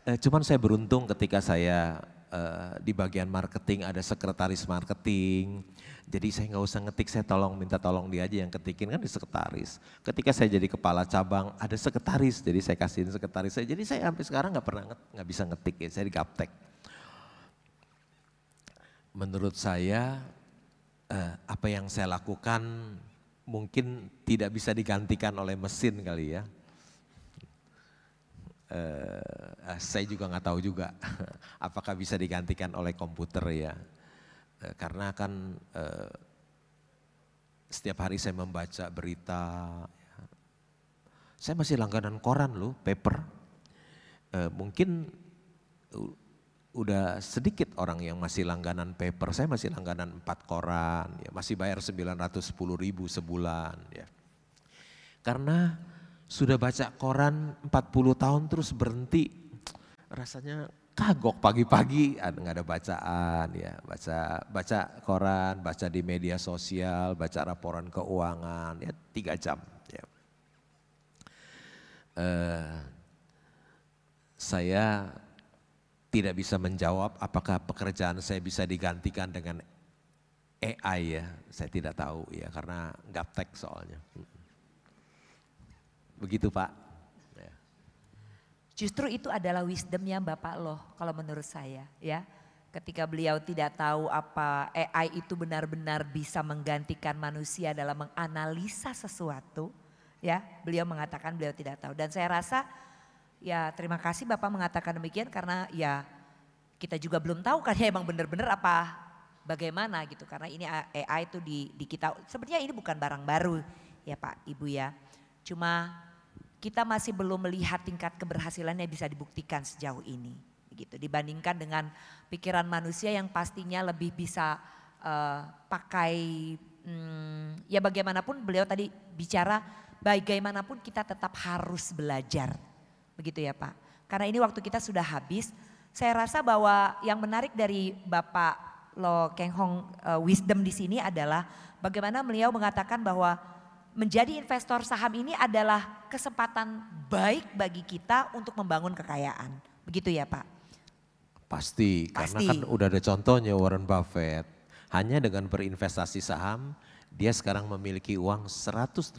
Eh, cuman saya beruntung ketika saya Eh, di bagian marketing ada sekretaris marketing. Jadi saya nggak usah ngetik, saya tolong minta tolong dia aja yang ketikin kan di sekretaris. Ketika saya jadi kepala cabang ada sekretaris, jadi saya kasihin sekretaris saya. Jadi saya sampai sekarang nggak pernah nggak bisa ngetik ya, saya di gaptek Menurut saya eh, apa yang saya lakukan mungkin tidak bisa digantikan oleh mesin kali ya Eh, eh, saya juga nggak tahu juga apakah bisa digantikan oleh komputer ya. Eh, karena kan eh, setiap hari saya membaca berita. Ya. Saya masih langganan koran loh, paper. Eh, mungkin udah sedikit orang yang masih langganan paper. Saya masih langganan empat koran, ya, masih bayar sepuluh ribu sebulan. Ya. Karena sudah baca koran 40 tahun terus berhenti. Rasanya kagok pagi-pagi nggak ada bacaan ya baca baca koran baca di media sosial baca laporan keuangan ya tiga jam ya uh, saya tidak bisa menjawab apakah pekerjaan saya bisa digantikan dengan AI ya saya tidak tahu ya karena gaptek soalnya Begitu Pak. Ya. Justru itu adalah wisdomnya Bapak loh kalau menurut saya ya. Ketika beliau tidak tahu apa AI itu benar-benar bisa menggantikan manusia dalam menganalisa sesuatu ya. Beliau mengatakan beliau tidak tahu dan saya rasa ya terima kasih Bapak mengatakan demikian karena ya kita juga belum tahu kan ya emang benar-benar apa bagaimana gitu karena ini AI itu di, di kita sebenarnya ini bukan barang baru ya Pak Ibu ya. Cuma kita masih belum melihat tingkat keberhasilannya bisa dibuktikan sejauh ini. Gitu. Dibandingkan dengan pikiran manusia yang pastinya lebih bisa uh, pakai, hmm, ya bagaimanapun beliau tadi bicara, bagaimanapun kita tetap harus belajar. Begitu ya Pak. Karena ini waktu kita sudah habis, saya rasa bahwa yang menarik dari Bapak Lo Keng Hong uh, wisdom di sini adalah bagaimana beliau mengatakan bahwa menjadi investor saham ini adalah kesempatan baik bagi kita untuk membangun kekayaan. Begitu ya Pak? Pasti, Pasti. karena kan udah ada contohnya Warren Buffett. Hanya dengan berinvestasi saham, dia sekarang memiliki uang 118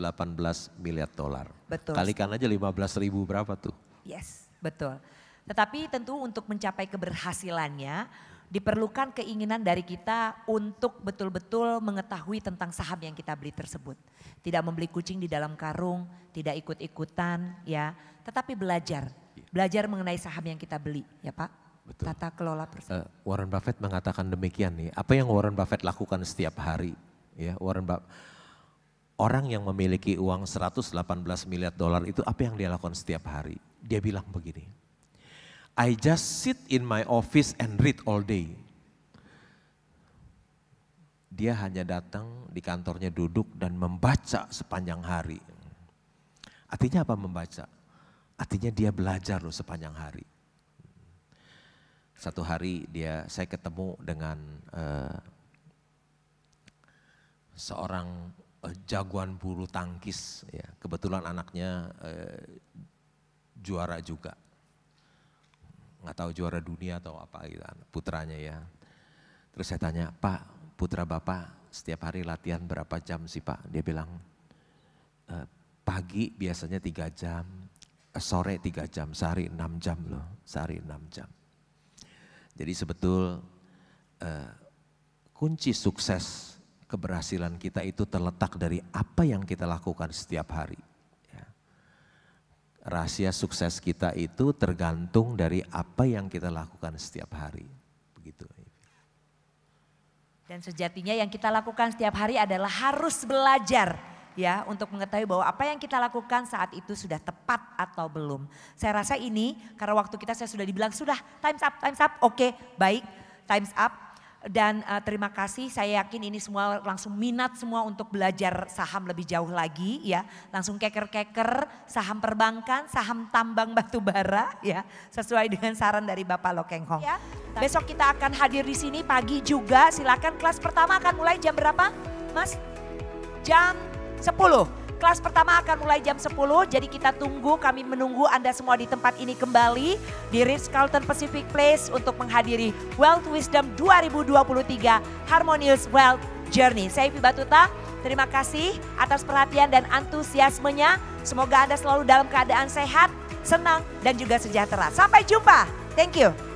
miliar dolar. Betul. Kalikan aja 15 ribu berapa tuh? Yes, betul. Tetapi tentu untuk mencapai keberhasilannya, diperlukan keinginan dari kita untuk betul-betul mengetahui tentang saham yang kita beli tersebut. Tidak membeli kucing di dalam karung, tidak ikut-ikutan ya, tetapi belajar. Belajar mengenai saham yang kita beli ya Pak. Betul. Tata kelola perusahaan. Uh, eh, Warren Buffett mengatakan demikian nih. Apa yang Warren Buffett lakukan setiap hari ya Warren Buffett orang yang memiliki uang 118 miliar dolar itu apa yang dia lakukan setiap hari? Dia bilang begini I just sit in my office and read all day. Dia hanya datang di kantornya duduk dan membaca sepanjang hari. Artinya apa membaca? Artinya dia belajar loh sepanjang hari. Satu hari dia saya ketemu dengan uh, seorang uh, jagoan bulu tangkis ya. Kebetulan anaknya uh, juara juga nggak tahu juara dunia atau apa gitu kan, putranya ya. Terus saya tanya, Pak putra Bapak setiap hari latihan berapa jam sih Pak? Dia bilang, e, pagi biasanya tiga jam, eh, sore tiga jam, sehari enam jam loh, sehari enam jam. Jadi sebetul eh, kunci sukses keberhasilan kita itu terletak dari apa yang kita lakukan setiap hari rahasia sukses kita itu tergantung dari apa yang kita lakukan setiap hari. Begitu. Dan sejatinya yang kita lakukan setiap hari adalah harus belajar ya untuk mengetahui bahwa apa yang kita lakukan saat itu sudah tepat atau belum. Saya rasa ini karena waktu kita saya sudah dibilang sudah times up, times up, oke, okay, baik, times up. Dan uh, terima kasih, saya yakin ini semua langsung minat semua untuk belajar saham lebih jauh lagi ya. Langsung keker-keker saham perbankan, saham tambang batu bara ya. Sesuai dengan saran dari Bapak Lokeng Hong. Ya, Besok kita akan hadir di sini pagi juga. Silakan kelas pertama akan mulai jam berapa Mas? Jam 10 kelas pertama akan mulai jam 10. Jadi kita tunggu, kami menunggu Anda semua di tempat ini kembali. Di Ritz-Carlton Pacific Place untuk menghadiri Wealth Wisdom 2023 Harmonious Wealth Journey. Saya Ipi Batuta, terima kasih atas perhatian dan antusiasmenya. Semoga Anda selalu dalam keadaan sehat, senang, dan juga sejahtera. Sampai jumpa. Thank you.